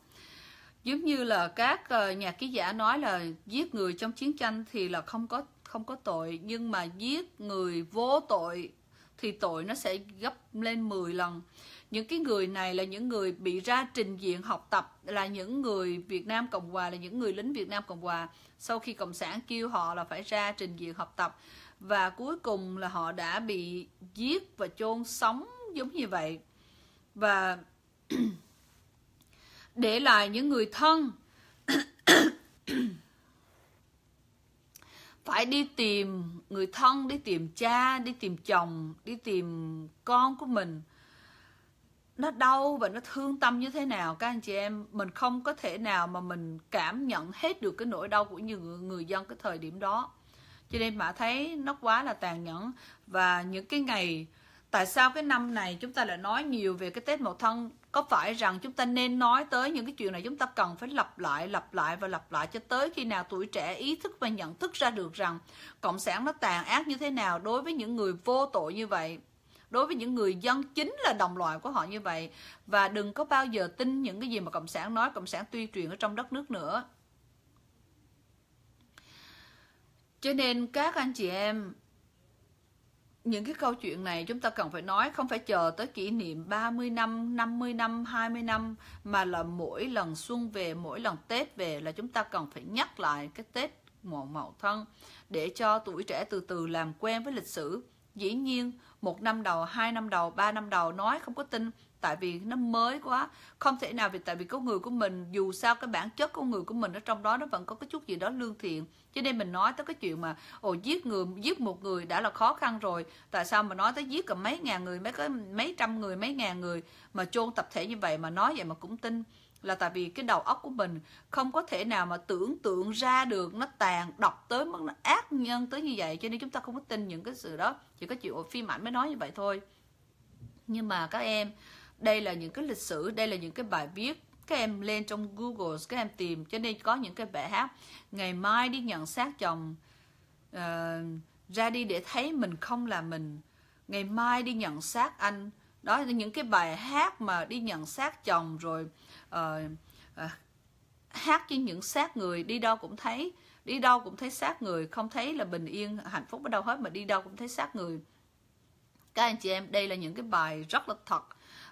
giống như là các ờ, nhà ký giả nói là giết người trong chiến tranh thì là không có không có tội nhưng mà giết người vô tội thì tội nó sẽ gấp lên 10 lần những cái người này là những người bị ra trình diện học tập là những người Việt Nam Cộng Hòa là những người lính Việt Nam Cộng Hòa sau khi Cộng sản kêu họ là phải ra trình diện học tập và cuối cùng là họ đã bị giết và chôn sống giống như vậy và để lại những người thân phải đi tìm người thân đi tìm cha đi tìm chồng đi tìm con của mình nó đau và nó thương tâm như thế nào các anh chị em mình không có thể nào mà mình cảm nhận hết được cái nỗi đau của những người, dân cái thời điểm đó cho nên mà thấy nó quá là tàn nhẫn và những cái ngày tại sao cái năm này chúng ta lại nói nhiều về cái Tết Mậu Thân có phải rằng chúng ta nên nói tới những cái chuyện này chúng ta cần phải lặp lại lặp lại và lặp lại cho tới khi nào tuổi trẻ ý thức và nhận thức ra được rằng cộng sản nó tàn ác như thế nào đối với những người vô tội như vậy đối với những người dân chính là đồng loại của họ như vậy và đừng có bao giờ tin những cái gì mà cộng sản nói cộng sản tuyên truyền ở trong đất nước nữa cho nên các anh chị em những cái câu chuyện này chúng ta cần phải nói không phải chờ tới kỷ niệm 30 năm, 50 năm, 20 năm mà là mỗi lần xuân về, mỗi lần Tết về là chúng ta cần phải nhắc lại cái Tết mộ mậu thân để cho tuổi trẻ từ từ làm quen với lịch sử. Dĩ nhiên, một năm đầu, hai năm đầu, ba năm đầu nói không có tin tại vì nó mới quá không thể nào vì tại vì có người của mình dù sao cái bản chất của người của mình ở trong đó nó vẫn có cái chút gì đó lương thiện cho nên mình nói tới cái chuyện mà ồ giết người giết một người đã là khó khăn rồi tại sao mà nói tới giết cả mấy ngàn người mấy cái mấy trăm người mấy ngàn người mà chôn tập thể như vậy mà nói vậy mà cũng tin là tại vì cái đầu óc của mình không có thể nào mà tưởng tượng ra được nó tàn độc tới mức nó ác nhân tới như vậy cho nên chúng ta không có tin những cái sự đó chỉ có chuyện phim ảnh mới nói như vậy thôi nhưng mà các em đây là những cái lịch sử đây là những cái bài viết các em lên trong Google các em tìm cho nên có những cái bài hát ngày mai đi nhận xác chồng uh, ra đi để thấy mình không là mình ngày mai đi nhận xác anh đó là những cái bài hát mà đi nhận xác chồng rồi uh, uh, hát cho những xác người đi đâu cũng thấy đi đâu cũng thấy xác người không thấy là bình yên hạnh phúc ở đâu hết mà đi đâu cũng thấy xác người các anh chị em đây là những cái bài rất là thật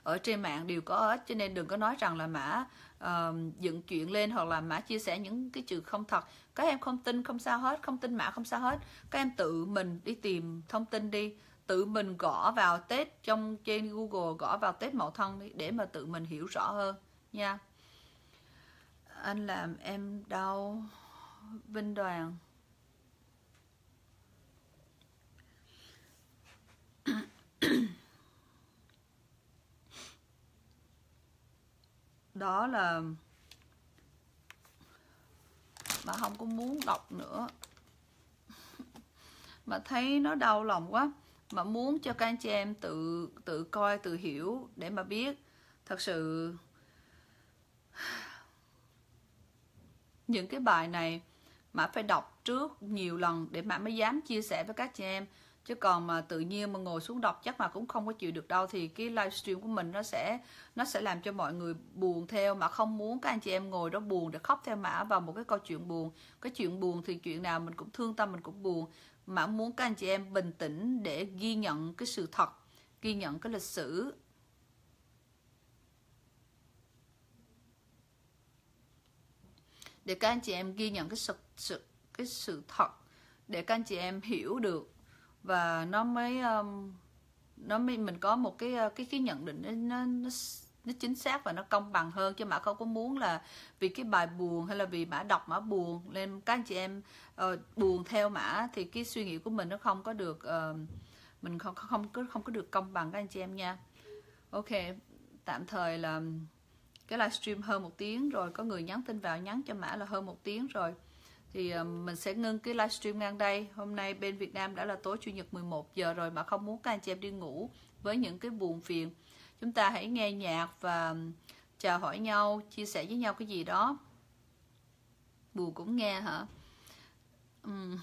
ở trên mạng đều có hết cho nên đừng có nói rằng là mã uh, dựng chuyện lên hoặc là mã chia sẻ những cái chữ không thật các em không tin không sao hết không tin mã không sao hết các em tự mình đi tìm thông tin đi tự mình gõ vào tết trong trên google gõ vào tết mậu thân đi để mà tự mình hiểu rõ hơn nha anh làm em đau vinh đoàn đó là mà không có muốn đọc nữa mà thấy nó đau lòng quá mà muốn cho các anh chị em tự tự coi tự hiểu để mà biết thật sự những cái bài này mà phải đọc trước nhiều lần để mà mới dám chia sẻ với các chị em chứ còn mà tự nhiên mà ngồi xuống đọc chắc mà cũng không có chịu được đâu thì cái livestream của mình nó sẽ nó sẽ làm cho mọi người buồn theo mà không muốn các anh chị em ngồi đó buồn để khóc theo mã vào một cái câu chuyện buồn cái chuyện buồn thì chuyện nào mình cũng thương tâm mình cũng buồn mà muốn các anh chị em bình tĩnh để ghi nhận cái sự thật ghi nhận cái lịch sử để các anh chị em ghi nhận cái sự, sự cái sự thật để các anh chị em hiểu được và nó mới um, nó mới mình có một cái uh, cái cái nhận định nó, nó nó chính xác và nó công bằng hơn chứ mà không có muốn là vì cái bài buồn hay là vì mã đọc mã buồn nên các anh chị em uh, buồn theo mã thì cái suy nghĩ của mình nó không có được uh, mình không không có không có được công bằng các anh chị em nha ok tạm thời là cái livestream hơn một tiếng rồi có người nhắn tin vào nhắn cho mã là hơn một tiếng rồi thì ờ, mình sẽ ngưng cái livestream ngang đây hôm nay bên Việt Nam đã là tối chủ nhật 11 giờ rồi mà không muốn các anh chị em đi ngủ với những cái buồn phiền chúng ta hãy nghe nhạc và chào hỏi nhau chia sẻ với nhau cái gì đó buồn cũng nghe hả uhm.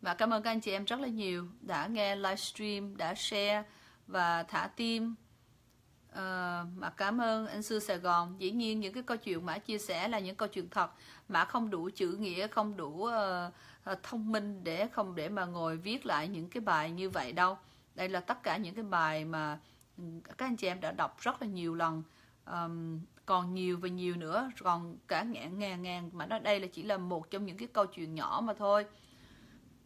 và cảm ơn các anh chị em rất là nhiều đã nghe livestream đã share và thả tim Uh, mà cảm ơn anh sư Sài Gòn dĩ nhiên những cái câu chuyện mà chia sẻ là những câu chuyện thật mà không đủ chữ nghĩa không đủ uh, thông minh để không để mà ngồi viết lại những cái bài như vậy đâu đây là tất cả những cái bài mà ừ, các anh chị em đã đọc rất là nhiều lần um, còn nhiều và nhiều nữa còn cả ngàn ngàn ngàn mà nó đây là chỉ là một trong những cái câu chuyện nhỏ mà thôi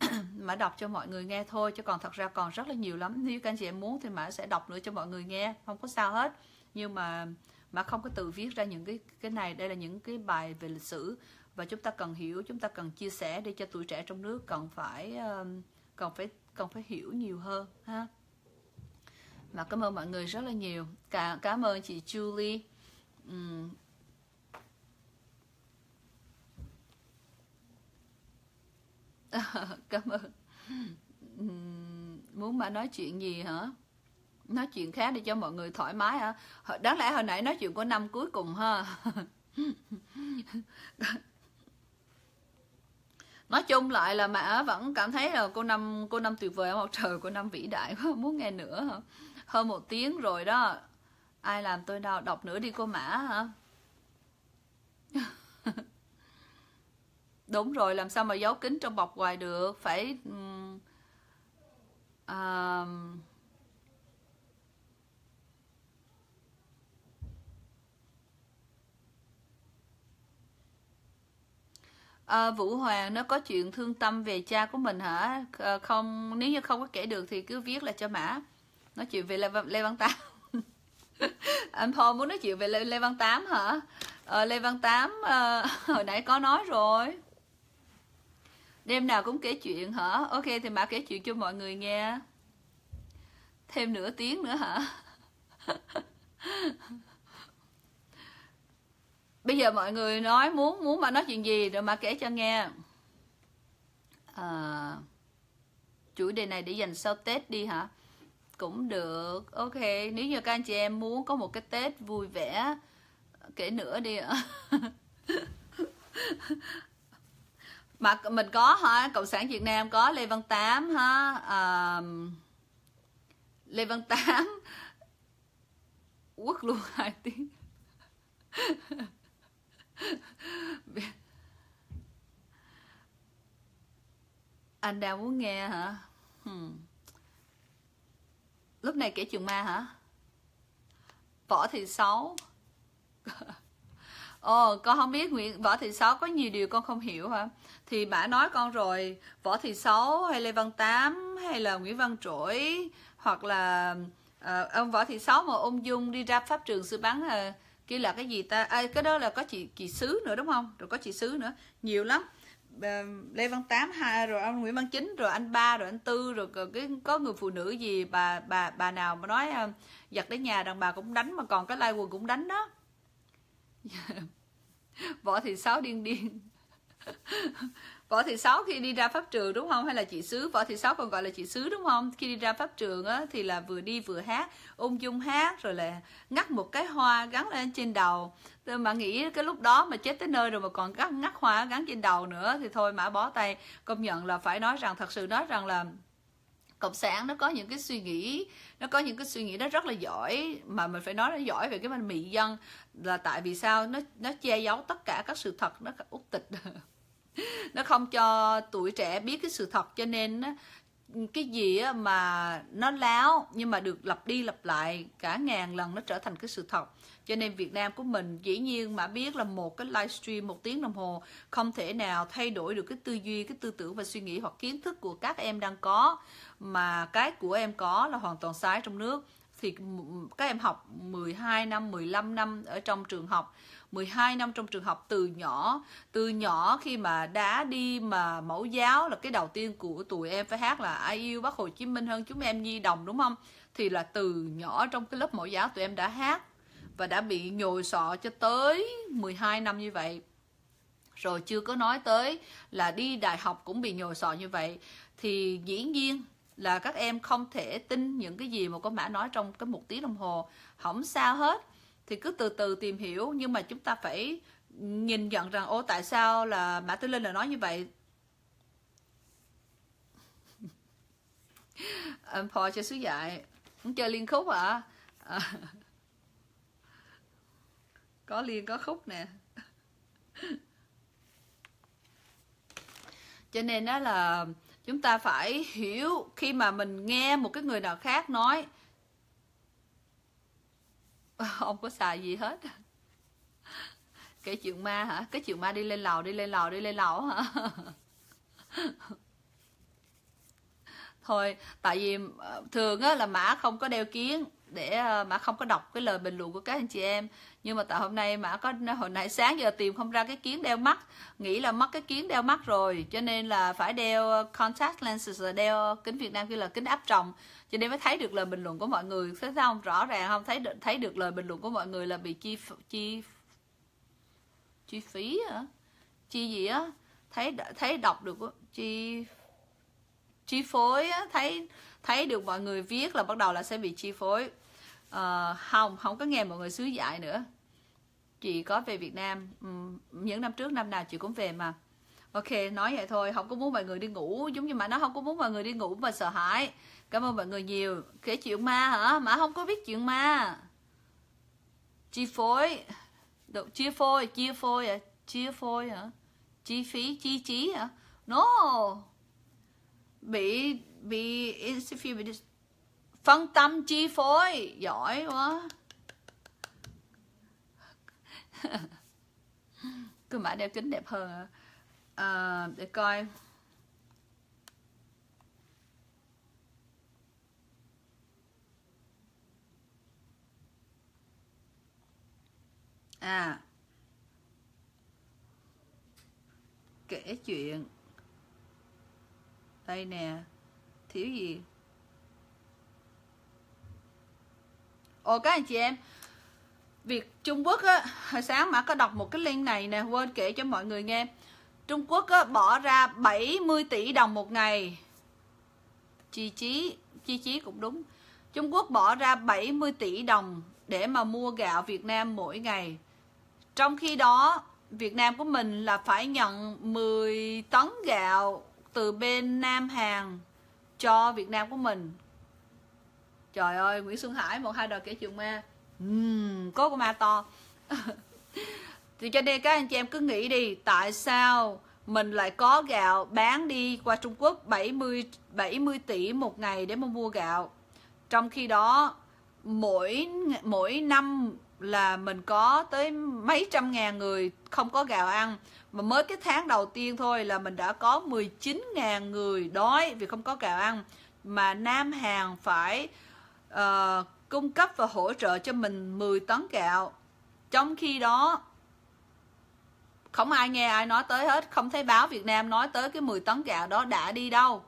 mà đọc cho mọi người nghe thôi chứ còn thật ra còn rất là nhiều lắm nếu các anh chị em muốn thì mã sẽ đọc nữa cho mọi người nghe không có sao hết nhưng mà mà không có tự viết ra những cái cái này đây là những cái bài về lịch sử và chúng ta cần hiểu chúng ta cần chia sẻ để cho tuổi trẻ trong nước cần phải cần phải cần phải hiểu nhiều hơn ha mà cảm ơn mọi người rất là nhiều cả cảm ơn chị Julie uhm. cảm ơn uhm. muốn mà nói chuyện gì hả nói chuyện khác để cho mọi người thoải mái hả đáng lẽ hồi nãy nói chuyện của năm cuối cùng ha nói chung lại là mẹ vẫn cảm thấy là cô năm cô năm tuyệt vời một trời cô năm vĩ đại quá muốn nghe nữa hả hơn một tiếng rồi đó ai làm tôi đau đọc nữa đi cô mã hả đúng rồi làm sao mà giấu kín trong bọc hoài được phải um, uh, À, Vũ Hoàng nó có chuyện thương tâm về cha của mình hả? À, không nếu như không có kể được thì cứ viết là cho mã. Nói chuyện về Lê, Lê Văn Tám. Anh Paul muốn nói chuyện về Lê, Lê Văn Tám hả? À, Lê Văn Tám à, hồi nãy có nói rồi. Đêm nào cũng kể chuyện hả? Ok thì mã kể chuyện cho mọi người nghe. Thêm nửa tiếng nữa hả? bây giờ mọi người nói muốn muốn mà nói chuyện gì rồi mà kể cho nghe à, chủ đề này để dành sau tết đi hả cũng được ok nếu như các anh chị em muốn có một cái tết vui vẻ kể nữa đi mà mình có hả cộng sản việt nam có lê văn tám ha à, lê văn tám quốc luôn hai tiếng anh đang muốn nghe hả hmm. lúc này kể chuyện ma hả võ thị sáu ồ con không biết nguyễn võ thị sáu có nhiều điều con không hiểu hả thì bà nói con rồi võ thị sáu hay lê văn tám hay là nguyễn văn trỗi hoặc là à, ông võ thị sáu mà ông dung đi ra pháp trường sư bắn à, kia là cái gì ta à, cái đó là có chị chị xứ nữa đúng không rồi có chị xứ nữa nhiều lắm ờ, Lê Văn Tám hai rồi ông Nguyễn Văn Chính rồi anh ba rồi anh tư rồi cái có người phụ nữ gì bà bà bà nào mà nói ờ, giặt đến nhà đàn bà cũng đánh mà còn cái lai quần cũng đánh đó võ thị sáu điên điên võ thị sáu khi đi ra pháp trường đúng không hay là chị sứ võ thị sáu còn gọi là chị sứ đúng không khi đi ra pháp trường á, thì là vừa đi vừa hát ung dung hát rồi là ngắt một cái hoa gắn lên trên đầu Tôi mà nghĩ cái lúc đó mà chết tới nơi rồi mà còn gắt ngắt hoa gắn trên đầu nữa thì thôi mã bó tay công nhận là phải nói rằng thật sự nói rằng là cộng sản nó có những cái suy nghĩ nó có những cái suy nghĩ nó rất là giỏi mà mình phải nói nó giỏi về cái mình mị dân là tại vì sao nó nó che giấu tất cả các sự thật nó út tịch nó không cho tuổi trẻ biết cái sự thật cho nên cái gì mà nó láo nhưng mà được lặp đi lặp lại cả ngàn lần nó trở thành cái sự thật cho nên Việt Nam của mình dĩ nhiên mà biết là một cái livestream một tiếng đồng hồ không thể nào thay đổi được cái tư duy cái tư tưởng và suy nghĩ hoặc kiến thức của các em đang có mà cái của em có là hoàn toàn sai trong nước thì các em học 12 năm 15 năm ở trong trường học 12 năm trong trường học từ nhỏ từ nhỏ khi mà đã đi mà mẫu giáo là cái đầu tiên của tụi em phải hát là ai yêu bác Hồ Chí Minh hơn chúng em nhi đồng đúng không thì là từ nhỏ trong cái lớp mẫu giáo tụi em đã hát và đã bị nhồi sọ cho tới 12 năm như vậy rồi chưa có nói tới là đi đại học cũng bị nhồi sọ như vậy thì dĩ nhiên là các em không thể tin những cái gì mà có mã nói trong cái một tiếng đồng hồ không sao hết thì cứ từ từ tìm hiểu nhưng mà chúng ta phải nhìn nhận rằng ô tại sao là mã Tư linh là nói như vậy anh Paul chơi sứ dạy muốn chơi liên khúc hả à? à. có liên có khúc nè cho nên đó là chúng ta phải hiểu khi mà mình nghe một cái người nào khác nói và không có xài gì hết cái chuyện ma hả cái chuyện ma đi lên lầu đi lên lầu đi lên lầu hả thôi tại vì ờ, thường á, là mã không có đeo kiến để ờ, mã không có đọc cái lời bình luận của các anh chị em nhưng mà tại hôm nay mã có hồi nãy sáng giờ tìm không ra cái kiến đeo mắt nghĩ là mất cái kiến đeo mắt rồi cho nên là phải đeo ờ, contact lenses là đeo kính Việt Nam kia là kính áp tròng cho nên mới thấy được lời bình luận của mọi người thấy không rõ ràng không thấy được thấy được lời bình luận của mọi người là bị chi chi chi phí hả chi gì á thấy thấy đọc được chi chi phối á, thấy thấy được mọi người viết là bắt đầu là sẽ bị chi phối à, không không có nghe mọi người xứ dạy nữa chị có về Việt Nam những năm trước năm nào chị cũng về mà ok nói vậy thôi không có muốn mọi người đi ngủ giống như mà nó không có muốn mọi người đi ngủ mà sợ hãi Cảm ơn mọi người nhiều Kể chuyện ma hả? Mà không có biết chuyện ma Chi phối Đồ, Chia phôi, chia phôi à Chia phôi hả? Chi phí, chi trí hả? No Bị Bị Bị Phân tâm chi phối Giỏi quá Cứ mãi đeo kính đẹp hơn hả? À, để coi à kể chuyện đây nè thiếu gì ồ các anh chị em việc Trung Quốc á, hồi sáng mà có đọc một cái link này nè quên kể cho mọi người nghe Trung Quốc á, bỏ ra 70 tỷ đồng một ngày chi trí chi trí cũng đúng Trung Quốc bỏ ra 70 tỷ đồng để mà mua gạo Việt Nam mỗi ngày trong khi đó, Việt Nam của mình là phải nhận 10 tấn gạo từ bên Nam Hàn cho Việt Nam của mình. Trời ơi, Nguyễn Xuân Hải một hai đời kể chuyện ma. Uhm, có con ma to. Thì cho nên các anh chị em cứ nghĩ đi, tại sao mình lại có gạo bán đi qua Trung Quốc 70 70 tỷ một ngày để mà mua gạo. Trong khi đó mỗi mỗi năm là mình có tới mấy trăm ngàn người không có gạo ăn mà mới cái tháng đầu tiên thôi là mình đã có 19 ngàn người đói vì không có gạo ăn mà Nam Hàn phải uh, cung cấp và hỗ trợ cho mình 10 tấn gạo trong khi đó không ai nghe ai nói tới hết không thấy báo Việt Nam nói tới cái 10 tấn gạo đó đã đi đâu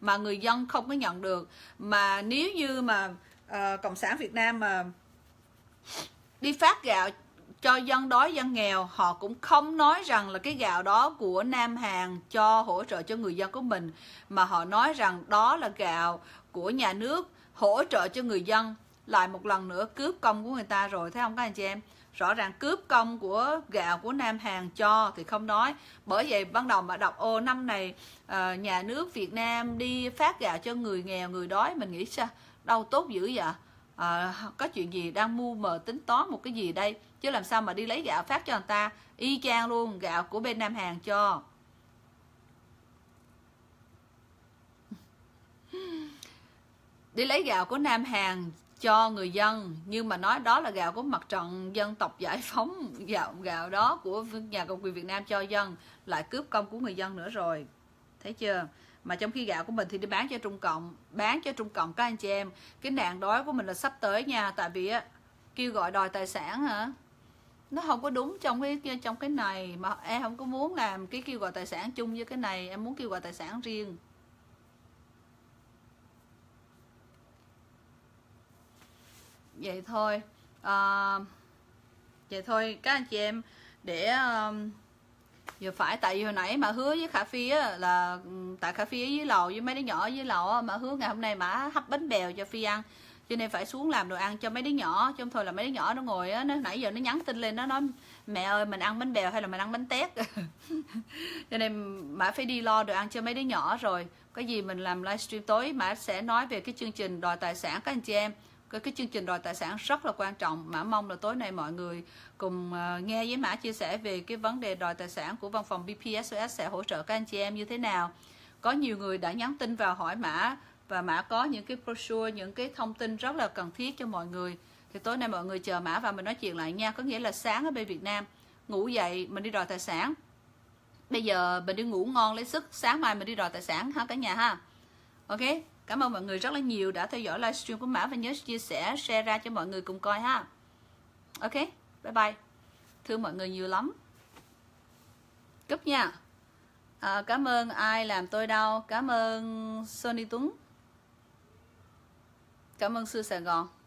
mà người dân không có nhận được mà nếu như mà uh, cộng sản Việt Nam mà uh, đi phát gạo cho dân đói dân nghèo họ cũng không nói rằng là cái gạo đó của Nam Hàn cho hỗ trợ cho người dân của mình mà họ nói rằng đó là gạo của nhà nước hỗ trợ cho người dân lại một lần nữa cướp công của người ta rồi thấy không các anh chị em rõ ràng cướp công của gạo của Nam Hàn cho thì không nói bởi vậy ban đầu mà đọc ô năm này ờ, nhà nước Việt Nam đi phát gạo cho người nghèo người đói mình nghĩ sao đâu tốt dữ vậy à, có chuyện gì đang mưu mờ tính toán một cái gì đây chứ làm sao mà đi lấy gạo phát cho người ta y chang luôn gạo của bên nam hàng cho đi lấy gạo của nam hàng cho người dân nhưng mà nói đó là gạo của mặt trận dân tộc giải phóng gạo gạo đó của nhà cầm quyền Việt Nam cho dân lại cướp công của người dân nữa rồi thấy chưa mà trong khi gạo của mình thì đi bán cho trung cộng bán cho trung cộng các anh chị em cái nạn đói của mình là sắp tới nha tại vì á kêu gọi đòi tài sản hả nó không có đúng trong cái trong cái này mà em không có muốn làm cái kêu gọi tài sản chung với cái này em muốn kêu gọi tài sản riêng vậy thôi à, vậy thôi các anh chị em để uh, vừa phải tại vì hồi nãy mà hứa với khả phi á là ừ, tại khả phi với lầu với mấy đứa nhỏ với lầu á, mà hứa ngày hôm nay mà hấp bánh bèo cho phi ăn cho nên phải xuống làm đồ ăn cho mấy đứa nhỏ trong thôi là mấy đứa nhỏ nó ngồi á nó nãy giờ nó nhắn tin lên nó nói mẹ ơi mình ăn bánh bèo hay là mình ăn bánh tét cho nên mã phải đi lo đồ ăn cho mấy đứa nhỏ rồi có gì mình làm livestream tối mã sẽ nói về cái chương trình đòi tài sản các anh chị em cái, cái chương trình đòi tài sản rất là quan trọng mã mong là tối nay mọi người cùng uh, nghe với mã chia sẻ về cái vấn đề đòi tài sản của văn phòng BPSOS sẽ hỗ trợ các anh chị em như thế nào có nhiều người đã nhắn tin vào hỏi mã và mã có những cái brochure những cái thông tin rất là cần thiết cho mọi người thì tối nay mọi người chờ mã và mình nói chuyện lại nha có nghĩa là sáng ở bên Việt Nam ngủ dậy mình đi đòi tài sản bây giờ mình đi ngủ ngon lấy sức sáng mai mình đi đòi tài sản ha cả nhà ha ok Cảm ơn mọi người rất là nhiều đã theo dõi livestream của Mã và nhớ chia sẻ, share ra cho mọi người cùng coi ha. Ok, bye bye. Thương mọi người nhiều lắm. Cúp nha. À, cảm ơn ai làm tôi đau. Cảm ơn Sony Tuấn. Cảm ơn Sư Sài Gòn.